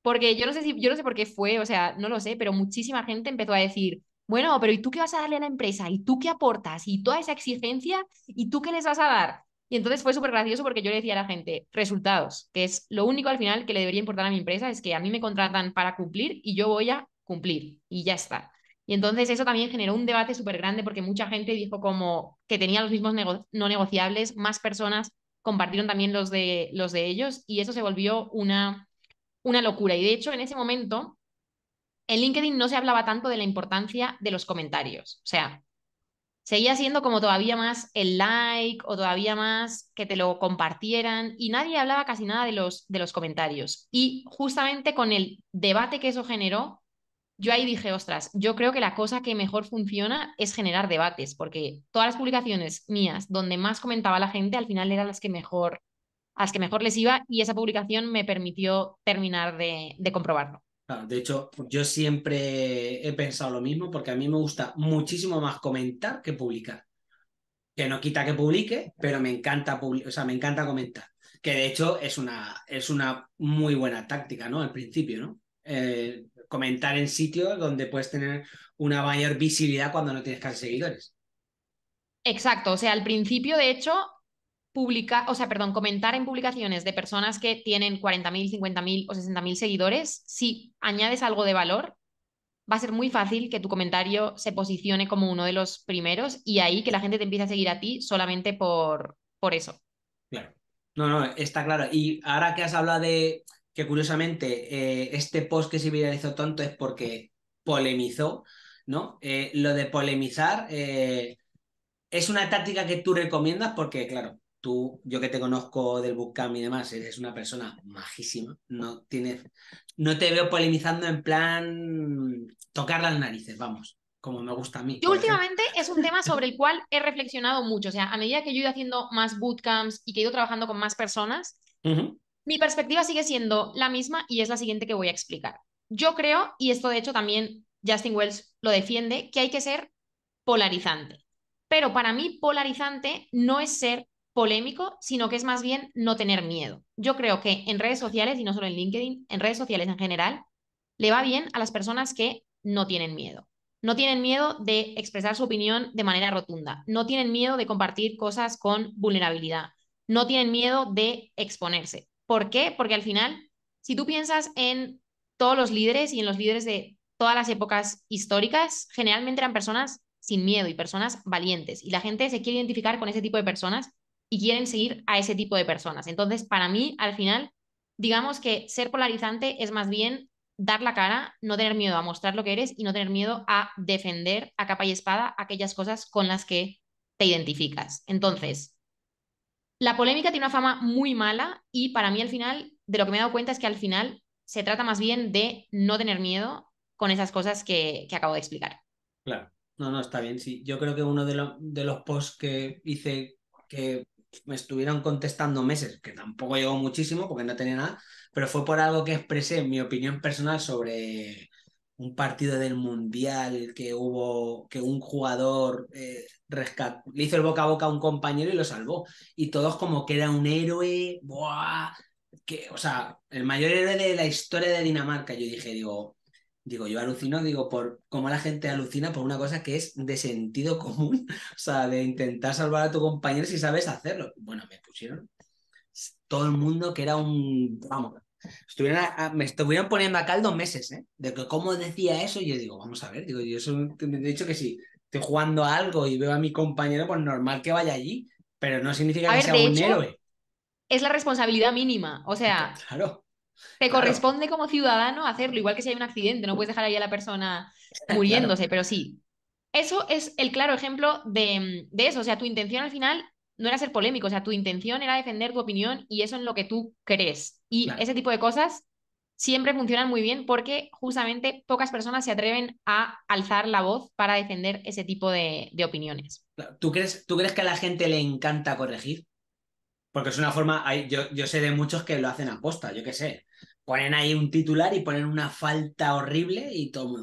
porque yo no sé si yo no sé por qué fue, o sea, no lo sé, pero muchísima gente empezó a decir, bueno, pero ¿y tú qué vas a darle a la empresa? ¿Y tú qué aportas? ¿Y toda esa exigencia? ¿Y tú qué les vas a dar? Y entonces fue súper gracioso porque yo le decía a la gente, resultados, que es lo único al final que le debería importar a mi empresa, es que a mí me contratan para cumplir y yo voy a cumplir y ya está. Y entonces eso también generó un debate súper grande porque mucha gente dijo como que tenía los mismos no negociables, más personas compartieron también los de, los de ellos y eso se volvió una, una locura. Y de hecho en ese momento en LinkedIn no se hablaba tanto de la importancia de los comentarios. O sea, seguía siendo como todavía más el like o todavía más que te lo compartieran y nadie hablaba casi nada de los, de los comentarios. Y justamente con el debate que eso generó, yo ahí dije, ostras, yo creo que la cosa que mejor funciona es generar debates, porque todas las publicaciones mías donde más comentaba la gente al final eran las que mejor, las que mejor les iba y esa publicación me permitió terminar de comprobarlo de hecho, yo siempre he pensado lo mismo porque a mí me gusta muchísimo más comentar que publicar. Que no quita que publique, pero me encanta, o sea, me encanta comentar. Que de hecho es una, es una muy buena táctica, ¿no? Al principio, ¿no? Eh, comentar en sitios donde puedes tener una mayor visibilidad cuando no tienes casi seguidores. Exacto, o sea, al principio, de hecho, o sea, perdón, comentar en publicaciones de personas que tienen 40.000, 50.000 o 60.000 seguidores, si añades algo de valor, va a ser muy fácil que tu comentario se posicione como uno de los primeros y ahí que la gente te empiece a seguir a ti solamente por, por eso. Claro. No, no, está claro. Y ahora que has hablado de que curiosamente eh, este post que se viralizó tanto es porque polemizó, ¿no? Eh, lo de polemizar eh, es una táctica que tú recomiendas porque, claro, yo que te conozco del bootcamp y demás, eres una persona majísima. No, tienes, no te veo polinizando en plan tocar las narices, vamos, como me gusta a mí. Yo últimamente es un tema sobre el cual he reflexionado mucho. O sea, a medida que yo he ido haciendo más bootcamps y que he ido trabajando con más personas, mi perspectiva sigue siendo la misma y es la siguiente que voy a explicar. Yo creo, y esto de hecho también Justin Wells lo defiende, que hay que ser polarizante. Pero para mí polarizante no es ser polémico, sino que es más bien no tener miedo. Yo creo que en redes sociales, y no solo en LinkedIn, en redes sociales en general, le va bien a las personas que no tienen miedo. No tienen miedo de expresar su opinión de manera rotunda. No tienen miedo de compartir cosas con vulnerabilidad. No tienen miedo de exponerse. ¿Por qué? Porque al final, si tú piensas en todos los líderes y en los líderes de todas las épocas históricas, generalmente eran personas sin miedo y personas valientes. Y la gente se quiere identificar con ese tipo de personas y quieren seguir a ese tipo de personas. Entonces, para mí, al final, digamos que ser polarizante es más bien dar la cara, no tener miedo a mostrar lo que eres y no tener miedo a defender a capa y espada aquellas cosas con las que te identificas. Entonces, la polémica tiene una fama muy mala y para mí al final, de lo que me he dado cuenta es que al final se trata más bien de no tener miedo con esas cosas que, acabo de explicar. Claro, no, no, está bien, sí. Yo creo que uno de, de los posts que hice que me estuvieron contestando meses, que tampoco llegó muchísimo porque no tenía nada, pero fue por algo que expresé mi opinión personal sobre un partido del Mundial que hubo, que un jugador eh, le hizo el boca a boca a un compañero y lo salvó. Y todos como que era un héroe, ¡buah! Que, o sea, el mayor héroe de la historia de Dinamarca. Yo dije, digo, digo, yo alucino, digo, por cómo la gente alucina por una cosa que es de sentido común, o sea, de intentar salvar a tu compañero si sabes hacerlo. Bueno, me pusieron todo el mundo que era un, vamos, me estuvieron poniendo a caldo meses, ¿eh? De que cómo decía eso, y yo digo, vamos a ver, digo, yo he dicho que si Estoy jugando algo y veo a mi compañero, pues normal que vaya allí, pero no significa que sea un héroe. Es la responsabilidad mínima, o sea, claro. Te corresponde como ciudadano hacerlo, igual que si hay un accidente, no puedes dejar ahí a la persona muriéndose, pero sí. Eso es el claro ejemplo de, eso, o sea, tu intención al final no era ser polémico, o sea, tu intención era defender tu opinión y eso en lo que tú crees. Y ese tipo de cosas siempre funcionan muy bien porque justamente pocas personas se atreven a alzar la voz para defender ese tipo de, opiniones. ¿Tú crees, ¿Tú crees que a la gente le encanta corregir? Porque es una forma, yo, yo sé de muchos que lo hacen a posta, yo qué sé ponen ahí un titular y ponen una falta horrible y todo muy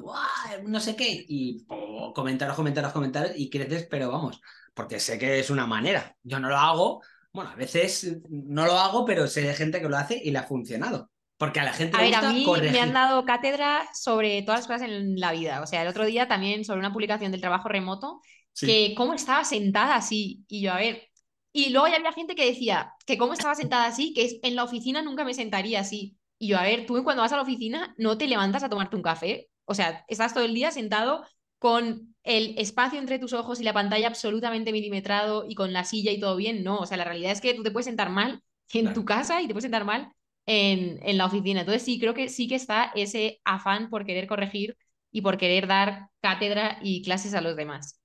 no sé qué y oh, comentaros, comentaros, comentaros y creces, pero vamos, porque sé que es una manera. Yo no lo hago, bueno, a veces no lo hago, pero sé de gente que lo hace y le ha funcionado. Porque a la gente le ver, a mí me han dado cátedra sobre todas las cosas en la vida. O sea, el otro día también sobre una publicación del trabajo remoto, que cómo estaba sentada así. Y yo, a ver, y luego ya había gente que decía que cómo estaba sentada así, que en la oficina nunca me sentaría así. Y yo, a ver, tú cuando vas a la oficina no te levantas a tomarte un café. O sea, estás todo el día sentado con el espacio entre tus ojos y la pantalla absolutamente milimetrado y con la silla y todo bien. No, o sea, la realidad es que tú te puedes sentar mal en tu casa y te puedes sentar mal en, en, la oficina. Entonces sí, creo que sí que está ese afán por querer corregir y por querer dar cátedra y clases a los demás.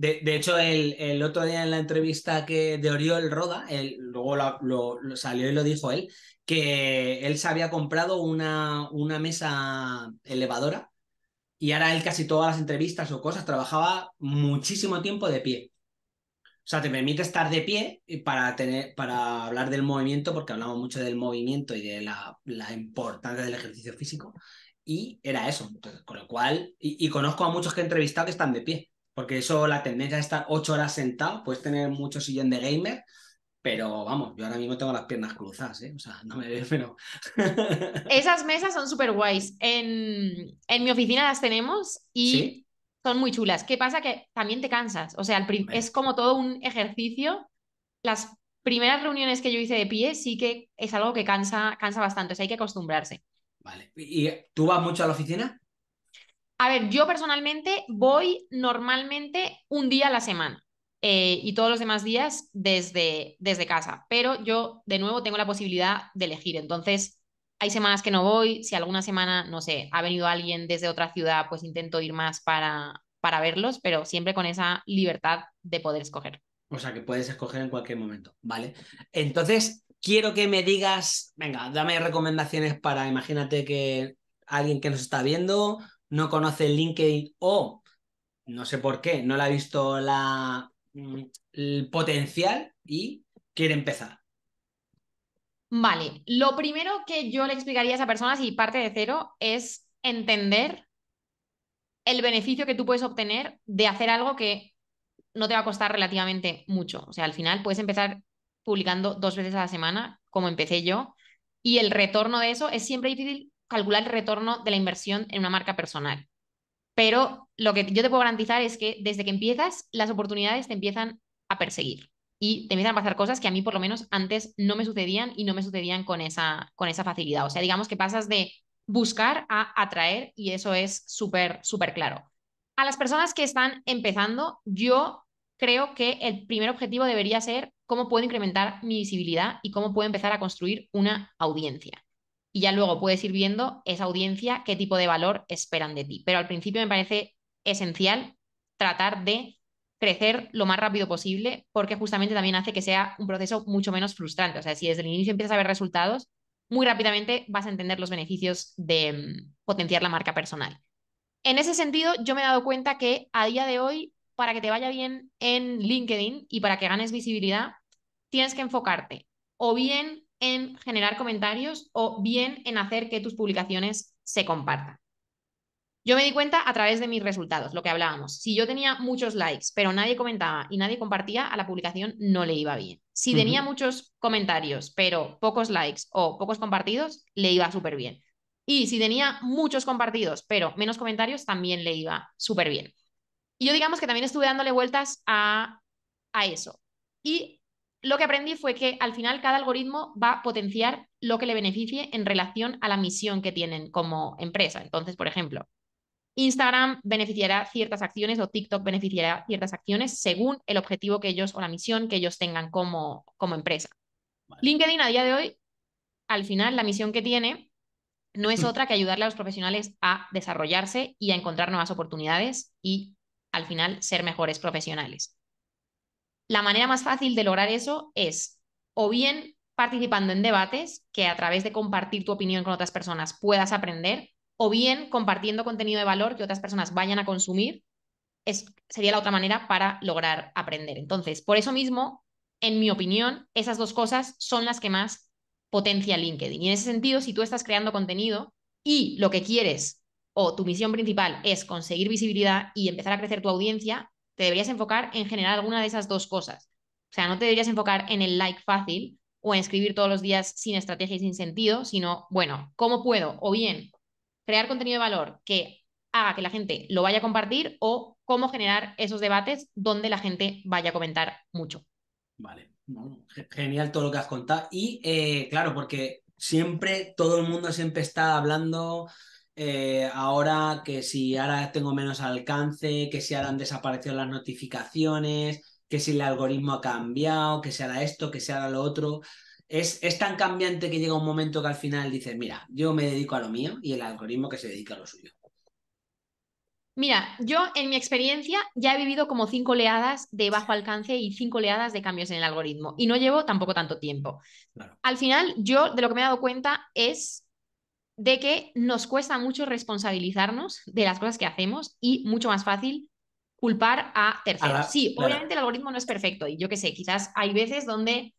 De, hecho, el, otro día en la entrevista que de Oriol Roda, él, luego lo, salió y lo dijo él, que él se había comprado una, una mesa elevadora y ahora él casi todas las entrevistas o cosas trabajaba muchísimo tiempo de pie. O sea, te permite estar de pie para, tener, para hablar del movimiento, porque hablamos mucho del movimiento y de la, la importancia del ejercicio físico. Y era eso. con lo cual, y, y, conozco a muchos que he entrevistado que están de pie porque eso, la tendencia es estar ocho horas sentado, puedes tener mucho sillón de gamer, pero vamos, yo ahora mismo tengo las piernas cruzadas, ¿eh? o sea, no me veo, Esas mesas son súper guays. En, mi oficina las tenemos y son muy chulas. ¿Qué pasa? Que también te cansas, o sea, es como todo un ejercicio. Las primeras reuniones que yo hice de pie sí que es algo que cansa, cansa bastante, o sea, hay que acostumbrarse. Vale. ¿Y tú vas mucho a la oficina? A ver, yo personalmente voy normalmente un día a la semana. Eh, y todos los demás días desde, desde casa. Pero yo, de nuevo, tengo la posibilidad de elegir. Entonces, hay semanas que no voy. Si alguna semana, no sé, ha venido alguien desde otra ciudad, pues intento ir más para, para verlos, pero siempre con esa libertad de poder escoger. O sea, que puedes escoger en cualquier momento, ¿vale? Entonces, quiero que me digas, venga, dame recomendaciones para, imagínate que alguien que nos está viendo no conoce LinkedIn o no sé por qué, no la ha visto la, mm, el potencial y quiere empezar. Vale, lo primero que yo le explicaría a esa persona si parte de cero es entender el beneficio que tú puedes obtener de hacer algo que no te va a costar relativamente mucho. O sea, al final puedes empezar publicando dos veces a la semana, como empecé yo, y el retorno de eso es siempre difícil calcular el retorno de la inversión en una marca personal. Pero lo que yo te puedo garantizar es que desde que empiezas, las oportunidades te empiezan a perseguir y te empiezan a pasar cosas que a mí por lo menos antes no me sucedían y no me sucedían con esa, con esa facilidad. O sea, digamos que pasas de buscar a atraer y eso es súper, súper claro. A las personas que están empezando, yo creo que el primer objetivo debería ser cómo puedo incrementar mi visibilidad y cómo puedo empezar a construir una audiencia y ya luego puedes ir viendo esa audiencia qué tipo de valor esperan de ti. Pero al principio me parece esencial tratar de crecer lo más rápido posible porque justamente también hace que sea un proceso mucho menos frustrante. O sea, si desde el inicio empiezas a ver resultados, muy rápidamente vas a entender los beneficios de mm, potenciar la marca personal. En ese sentido, yo me he dado cuenta que a día de hoy, para que te vaya bien en LinkedIn y para que ganes visibilidad, tienes que enfocarte o bien en generar comentarios o bien en hacer que tus publicaciones se compartan. Yo me di cuenta a través de mis resultados, lo que hablábamos. Si yo tenía muchos likes, pero nadie comentaba y nadie compartía, a la publicación no le iba bien. Si tenía muchos comentarios, pero pocos likes o pocos compartidos, le iba súper bien. Y si tenía muchos compartidos, pero menos comentarios, también le iba súper bien. Y yo digamos que también estuve dándole vueltas a, a eso. Y lo que aprendí fue que al final cada algoritmo va a potenciar lo que le beneficie en relación a la misión que tienen como empresa. Entonces, por ejemplo, Instagram beneficiará ciertas acciones o TikTok beneficiará ciertas acciones según el objetivo que ellos o la misión que ellos tengan como, como empresa. LinkedIn a día de hoy, al final, la misión que tiene no es mm. otra que ayudarle a los profesionales a desarrollarse y a encontrar nuevas oportunidades y, al final, ser mejores profesionales la manera más fácil de lograr eso es o bien participando en debates, que a través de compartir tu opinión con otras personas puedas aprender, o bien compartiendo contenido de valor que otras personas vayan a consumir, es, sería la otra manera para lograr aprender. Entonces, por eso mismo, en mi opinión, esas dos cosas son las que más potencia LinkedIn. Y en ese sentido, si tú estás creando contenido y lo que quieres o tu misión principal es conseguir visibilidad y empezar a crecer tu audiencia, te deberías enfocar en generar alguna de esas dos cosas. O sea, no te deberías enfocar en el like fácil o en escribir todos los días sin estrategia y sin sentido, sino, bueno, ¿cómo puedo? O bien crear contenido de valor que haga que la gente lo vaya a compartir o cómo generar esos debates donde la gente vaya a comentar mucho. Vale, genial todo lo que has contado. Y eh, claro, porque siempre todo el mundo siempre está hablando eh, ahora que si ahora tengo menos alcance, que si ahora han desaparecido las notificaciones, que si el algoritmo ha cambiado, que se hará esto, que se haga lo otro. Es, es tan cambiante que llega un momento que al final dices, mira, yo me dedico a lo mío y el algoritmo que se dedica a lo suyo. Mira, yo en mi experiencia ya he vivido como cinco oleadas de bajo alcance y cinco oleadas de cambios en el algoritmo y no llevo tampoco tanto tiempo. Al final, yo de lo que me he dado cuenta es de que nos cuesta mucho responsabilizarnos de las cosas que hacemos y mucho más fácil culpar a terceros. sí, obviamente el algoritmo no es perfecto y yo qué sé, quizás hay veces donde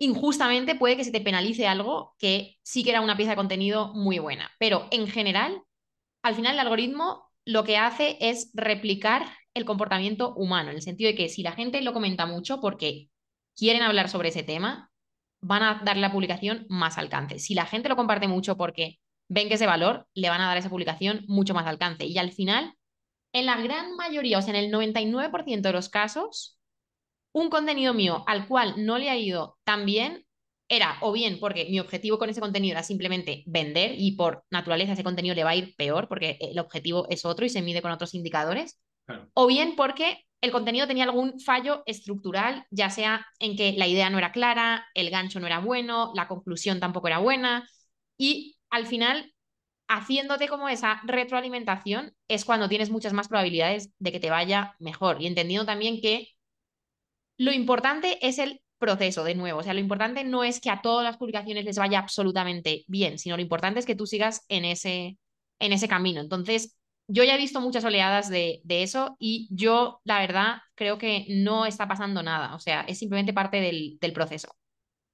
injustamente puede que se te penalice algo que sí que era una pieza de contenido muy buena, pero en general, al final el algoritmo lo que hace es replicar el comportamiento humano, en el sentido de que si la gente lo comenta mucho porque quieren hablar sobre ese tema, van a darle la publicación más alcance. Si la gente lo comparte mucho porque ven que ese valor le van a dar a esa publicación mucho más alcance. Y al final, en la gran mayoría, o sea, en el 99% de los casos, un contenido mío al cual no le ha ido tan bien era o bien porque mi objetivo con ese contenido era simplemente vender y por naturaleza ese contenido le va a ir peor porque el objetivo es otro y se mide con otros indicadores, o bien porque el contenido tenía algún fallo estructural, ya sea en que la idea no era clara, el gancho no era bueno, la conclusión tampoco era buena y al final, haciéndote como esa retroalimentación es cuando tienes muchas más probabilidades de que te vaya mejor. Y entendiendo también que lo importante es el proceso, de nuevo. O sea, lo importante no es que a todas las publicaciones les vaya absolutamente bien, sino lo importante es que tú sigas en ese, en ese camino. Entonces, yo ya he visto muchas oleadas de, de, eso y yo, la verdad, creo que no está pasando nada. O sea, es simplemente parte del proceso.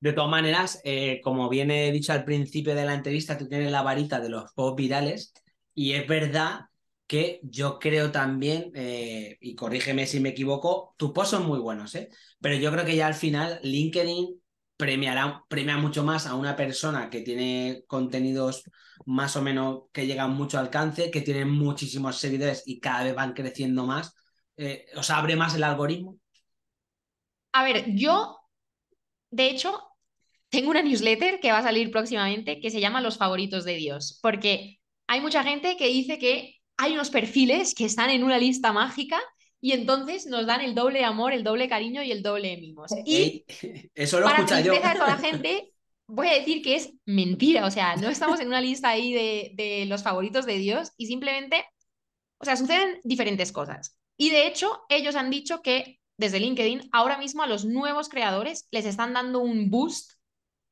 De todas maneras, eh, como bien he dicho al principio de la entrevista, tú tienes la varita de los posts virales y es verdad que yo creo también, eh, y corrígeme si me equivoco, tus posts son muy buenos, ¿eh? pero yo creo que ya al final LinkedIn premiará, premia mucho más a una persona que tiene contenidos más o menos que llegan mucho alcance, que tiene muchísimos seguidores y cada vez van creciendo más. Eh, ¿Os abre más el algoritmo? A ver, yo, de hecho, tengo una newsletter que va a salir próximamente que se llama Los favoritos de Dios, porque hay mucha gente que dice que hay unos perfiles que están en una lista mágica y entonces nos dan el doble amor, el doble cariño y el doble mimos. Y eso lo para escucha yo. la gente, voy a decir que es mentira. O sea, no estamos en una lista ahí de, de los favoritos de Dios y simplemente, o sea, suceden diferentes cosas. Y de hecho, ellos han dicho que desde LinkedIn, ahora mismo a los nuevos creadores les están dando un boost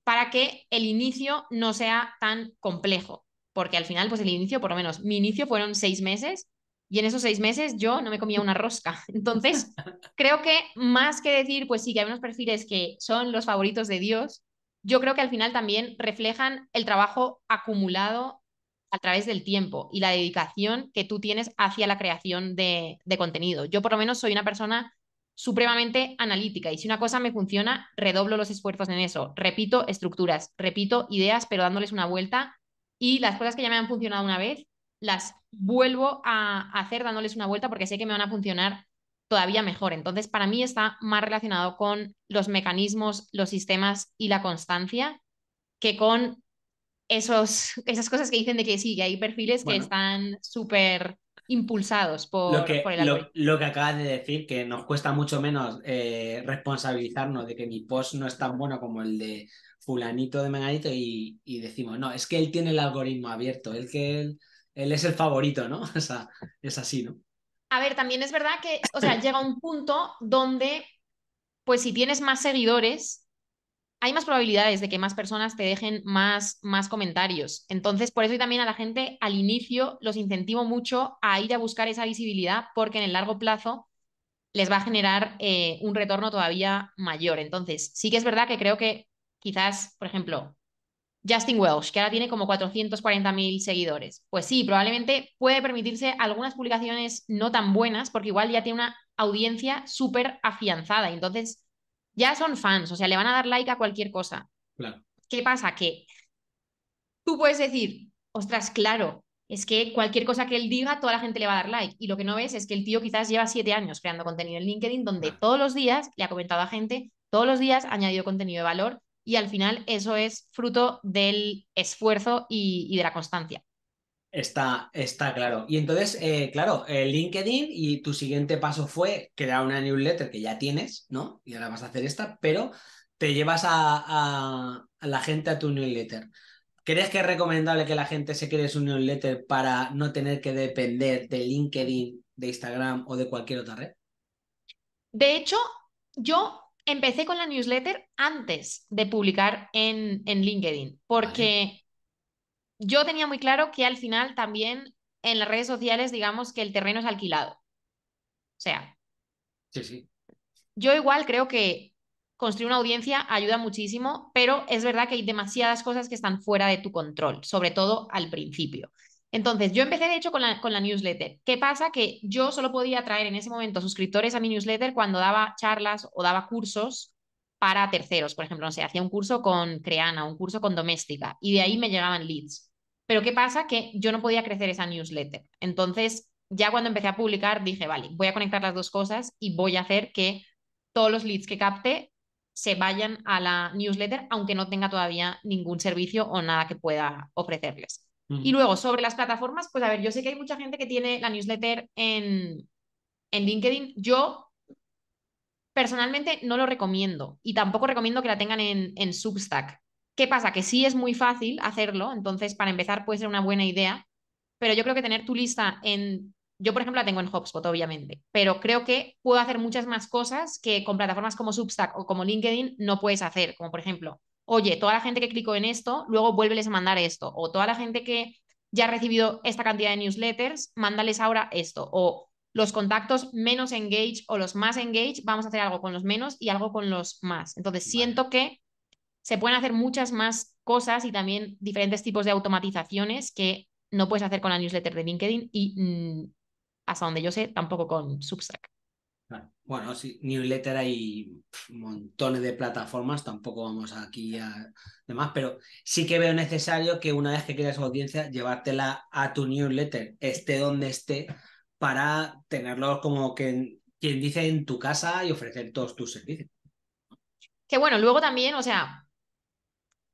para que el inicio no sea tan complejo. Porque al final, pues el inicio, por lo menos, mi inicio fueron seis meses y en esos seis meses yo no me comía una rosca. Entonces, creo que más que decir, pues sí, que hay unos perfiles que son los favoritos de Dios, yo creo que al final también reflejan el trabajo acumulado a través del tiempo y la dedicación que tú tienes hacia la creación de, de contenido. Yo por lo menos soy una persona supremamente analítica y si una cosa me funciona, redoblo los esfuerzos en eso, repito estructuras, repito ideas, pero dándoles una vuelta y las cosas que ya me han funcionado una vez, las vuelvo a hacer dándoles una vuelta porque sé que me van a funcionar todavía mejor. Entonces, para mí está más relacionado con los mecanismos, los sistemas y la constancia que con esos, esas cosas que dicen de que sí, que hay perfiles que están súper impulsados por, lo que, el lo, lo, que acabas de decir, que nos cuesta mucho menos eh, responsabilizarnos de que mi post no es tan bueno como el de fulanito de menganito y, y, decimos, no, es que él tiene el algoritmo abierto, él que él, él es el favorito, ¿no? O sea, es así, ¿no? A ver, también es verdad que, o sea, llega un punto donde, pues si tienes más seguidores, hay más probabilidades de que más personas te dejen más, más comentarios. Entonces, por eso y también a la gente al inicio los incentivo mucho a ir a buscar esa visibilidad porque en el largo plazo les va a generar eh, un retorno todavía mayor. Entonces, sí que es verdad que creo que quizás, por ejemplo, Justin Welsh, que ahora tiene como 440.000 seguidores, pues sí, probablemente puede permitirse algunas publicaciones no tan buenas porque igual ya tiene una audiencia súper afianzada. Entonces, ya son fans, o sea, le van a dar like a cualquier cosa. Claro. ¿Qué pasa? Que tú puedes decir, ostras, claro, es que cualquier cosa que él diga, toda la gente le va a dar like. Y lo que no ves es que el tío quizás lleva siete años creando contenido en LinkedIn, donde todos los días le ha comentado a gente, todos los días ha añadido contenido de valor y al final eso es fruto del esfuerzo y de la constancia. Está, está claro. Y entonces, eh, claro, eh, LinkedIn y tu siguiente paso fue crear una newsletter que ya tienes, ¿no? Y ahora vas a hacer esta, pero te llevas a, la gente a tu newsletter. ¿Crees que es recomendable que la gente se cree su newsletter para no tener que depender de LinkedIn, de Instagram o de cualquier otra red? De hecho, yo empecé con la newsletter antes de publicar en, en LinkedIn, porque yo tenía muy claro que al final también en las redes sociales, digamos que el terreno es alquilado. O sea. Sí, sí. Yo igual creo que construir una audiencia ayuda muchísimo, pero es verdad que hay demasiadas cosas que están fuera de tu control, sobre todo al principio. Entonces, yo empecé de hecho con la, con la newsletter. ¿Qué pasa? Que yo solo podía traer en ese momento suscriptores a mi newsletter cuando daba charlas o daba cursos para terceros. Por ejemplo, no sé, hacía un curso con Creana, un curso con Doméstica, y de ahí me llegaban leads. Pero ¿qué pasa? Que yo no podía crecer esa newsletter. Entonces, ya cuando empecé a publicar, dije, vale, voy a conectar las dos cosas y voy a hacer que todos los leads que capte se vayan a la newsletter, aunque no tenga todavía ningún servicio o nada que pueda ofrecerles. Y luego, sobre las plataformas, pues a ver, yo sé que hay mucha gente que tiene la newsletter en, en LinkedIn. Yo personalmente no lo recomiendo y tampoco recomiendo que la tengan en, en Substack. ¿Qué pasa? Que sí es muy fácil hacerlo, entonces para empezar puede ser una buena idea, pero yo creo que tener tu lista en... Yo, por ejemplo, la tengo en HubSpot, obviamente, pero creo que puedo hacer muchas más cosas que con plataformas como Substack o como LinkedIn no puedes hacer, como por ejemplo, oye, toda la gente que clicó en esto, luego vuélveles a mandar esto, o toda la gente que ya ha recibido esta cantidad de newsletters, mándales ahora esto, o los contactos menos engage o los más engage, vamos a hacer algo con los menos y algo con los más. Entonces, siento que se pueden hacer muchas más cosas y también diferentes tipos de automatizaciones que no puedes hacer con la newsletter de LinkedIn y mm, hasta donde yo sé, tampoco con Substack. Bueno, sí, newsletter hay montones de plataformas, tampoco vamos aquí a demás, pero sí que veo necesario que una vez que creas audiencia, llevártela a tu newsletter, esté donde esté, para tenerlo como que, quien dice en tu casa y ofrecer todos tus servicios. Que bueno, luego también, o sea,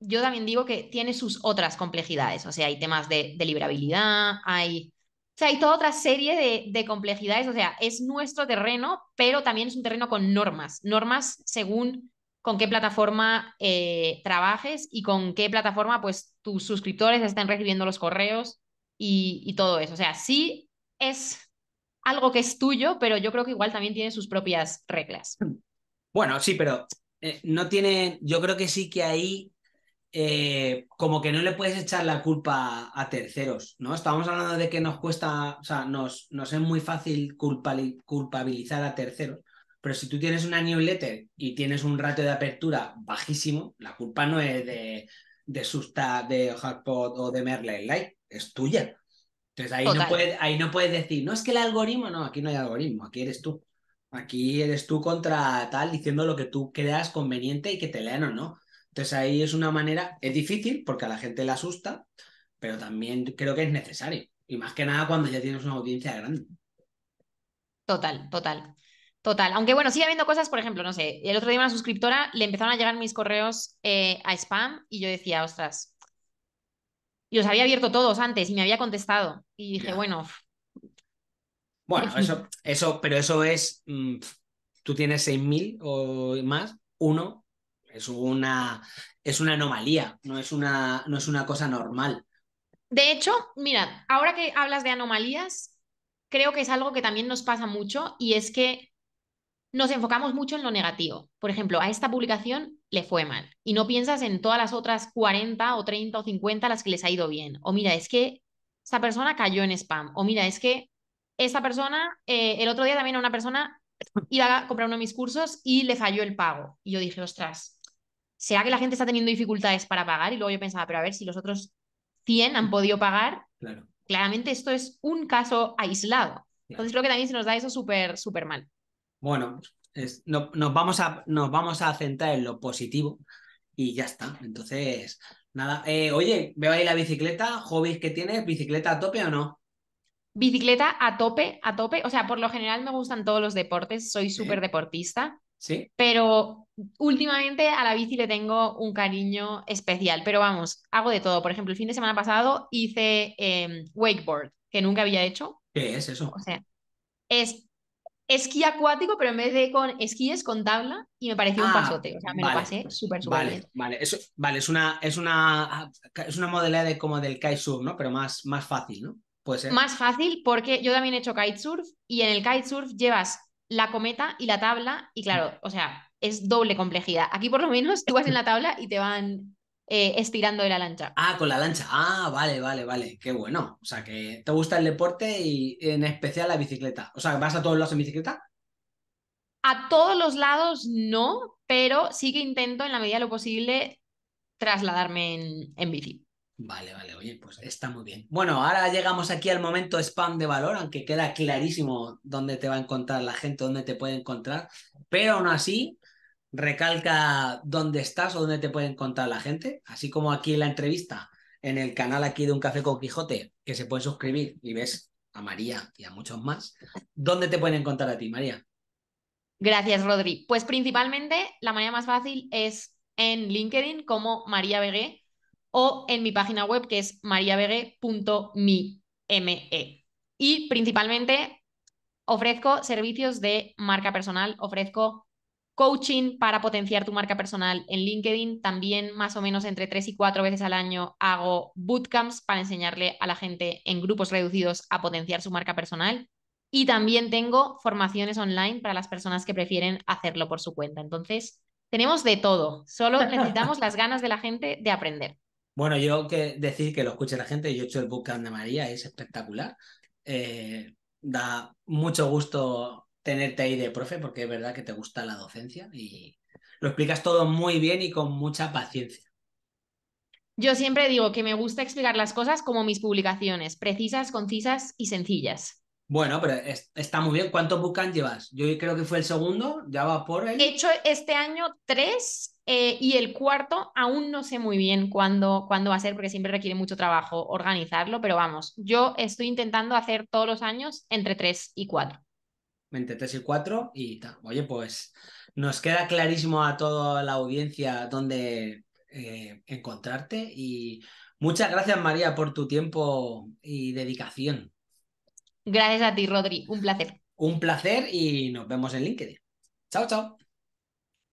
yo también digo que tiene sus otras complejidades, o sea, hay temas de, deliberabilidad, librabilidad, hay... O sea, hay toda otra serie de, complejidades, o sea, es nuestro terreno, pero también es un terreno con normas, normas según con qué plataforma eh, trabajes y con qué plataforma pues tus suscriptores están recibiendo los correos y, todo eso. O sea, sí es algo que es tuyo, pero yo creo que igual también tiene sus propias reglas. Bueno, sí, pero eh, no tiene, yo creo que sí que hay... Eh, como que no le puedes echar la culpa a terceros, ¿no? Estamos hablando de que nos cuesta, o sea, nos, es muy fácil culpabilizar a terceros, pero si tú tienes una newsletter y tienes un ratio de apertura bajísimo, la culpa no es de, de Susta, de Hotpot o de Merle Light, es tuya. Entonces ahí no, puedes, ahí no puedes decir, no es que el algoritmo, no, aquí no hay algoritmo, aquí eres tú. Aquí eres tú contra tal diciendo lo que tú creas conveniente y que te lean o no. Entonces ahí es una manera, es difícil porque a la gente le asusta, pero también creo que es necesario. Y más que nada cuando ya tienes una audiencia grande. Total, total. Total. Aunque bueno, sigue habiendo cosas, por ejemplo, no sé, el otro día una suscriptora le empezaron a llegar mis correos eh, a spam y yo decía, ostras, y los había abierto todos antes y me había contestado. Y dije, bueno. Bueno, eso, eso, pero eso es, mm, tú tienes 6.000 o más, uno es una, es una anomalía, no es una, no es una cosa normal. De hecho, mira, ahora que hablas de anomalías, creo que es algo que también nos pasa mucho y es que nos enfocamos mucho en lo negativo. Por ejemplo, a esta publicación le fue mal y no piensas en todas las otras 40 o 30 o 50 las que les ha ido bien. O mira, es que esta persona cayó en spam. O mira, es que esta persona, eh, el otro día también a una persona iba a comprar uno de mis cursos y le falló el pago. Y yo dije, ostras, ¿será que la gente está teniendo dificultades para pagar? Y luego yo pensaba, pero a ver, si los otros 100 han podido pagar, claro. claramente esto es un caso aislado. Entonces creo que también se nos da eso súper, súper mal. Bueno, no, nos, vamos a, nos vamos a centrar en lo positivo y ya está. Entonces, nada. Eh, oye, veo ahí la bicicleta, hobbies que tienes, ¿bicicleta a tope o no? Bicicleta a tope, a tope. O sea, por lo general me gustan todos los deportes, soy súper deportista. ¿Sí? Pero últimamente a la bici le tengo un cariño especial, pero vamos, hago de todo. Por ejemplo, el fin de semana pasado hice em, wakeboard, que nunca había hecho. ¿Qué es eso? O sea, es esquí acuático, pero en vez de con esquíes, con tabla, y me pareció un ah, pasote. O sea, me lo pasé súper, súper vale, bien. Vale, vale, es una, es una, es una modalidad de, como del kitesurf, ¿no? Pero más, más fácil, ¿no? Puede ser. Más fácil porque yo también he hecho kitesurf y en el kitesurf llevas la cometa y la tabla, y claro, o sea, es doble complejidad. Aquí por lo menos tú vas en la tabla y te van eh, estirando de la lancha. Ah, con la lancha. Ah, vale, vale, vale. Qué bueno. O sea, que te gusta el deporte y en especial la bicicleta. O sea, ¿vas a todos lados en bicicleta? A todos los lados no, pero sí que intento en la medida de lo posible trasladarme en, en bici. Vale, vale, oye, pues está muy bien. Bueno, ahora llegamos aquí al momento spam de valor, aunque queda clarísimo dónde te va a encontrar la gente, dónde te puede encontrar, pero aún así recalca dónde estás o dónde te puede encontrar la gente, así como aquí en la entrevista, en el canal aquí de Un Café con Quijote, que se puede suscribir y ves a María y a muchos más, ¿dónde te pueden encontrar a ti, María? Gracias, Rodri. Pues principalmente la manera más fácil es en LinkedIn como María Begué o en mi página web que es mariabege.mi.me. E. Y principalmente ofrezco servicios de marca personal, ofrezco coaching para potenciar tu marca personal en LinkedIn. También más o menos entre tres y cuatro veces al año hago bootcamps para enseñarle a la gente en grupos reducidos a potenciar su marca personal. Y también tengo formaciones online para las personas que prefieren hacerlo por su cuenta. Entonces, tenemos de todo. Solo necesitamos las ganas de la gente de aprender. Bueno, yo que decir que lo escuche la gente, yo he hecho el bootcamp de María, es espectacular. Eh, da mucho gusto tenerte ahí de profe porque es verdad que te gusta la docencia y lo explicas todo muy bien y con mucha paciencia. Yo siempre digo que me gusta explicar las cosas como mis publicaciones, precisas, concisas y sencillas. Bueno, pero está muy bien. ¿Cuántos bootcamps llevas? Yo creo que fue el segundo, ya va por el... He hecho este año tres eh, y el cuarto, aún no sé muy bien cuándo, cuándo va a ser, porque siempre requiere mucho trabajo organizarlo, pero vamos, yo estoy intentando hacer todos los años entre tres y cuatro. Entre tres y cuatro y tal. Oye, pues nos queda clarísimo a toda la audiencia dónde eh, encontrarte y muchas gracias María por tu tiempo y dedicación. Gracias a ti, Rodri. Un placer. Un placer y nos vemos en LinkedIn. Chao, chao.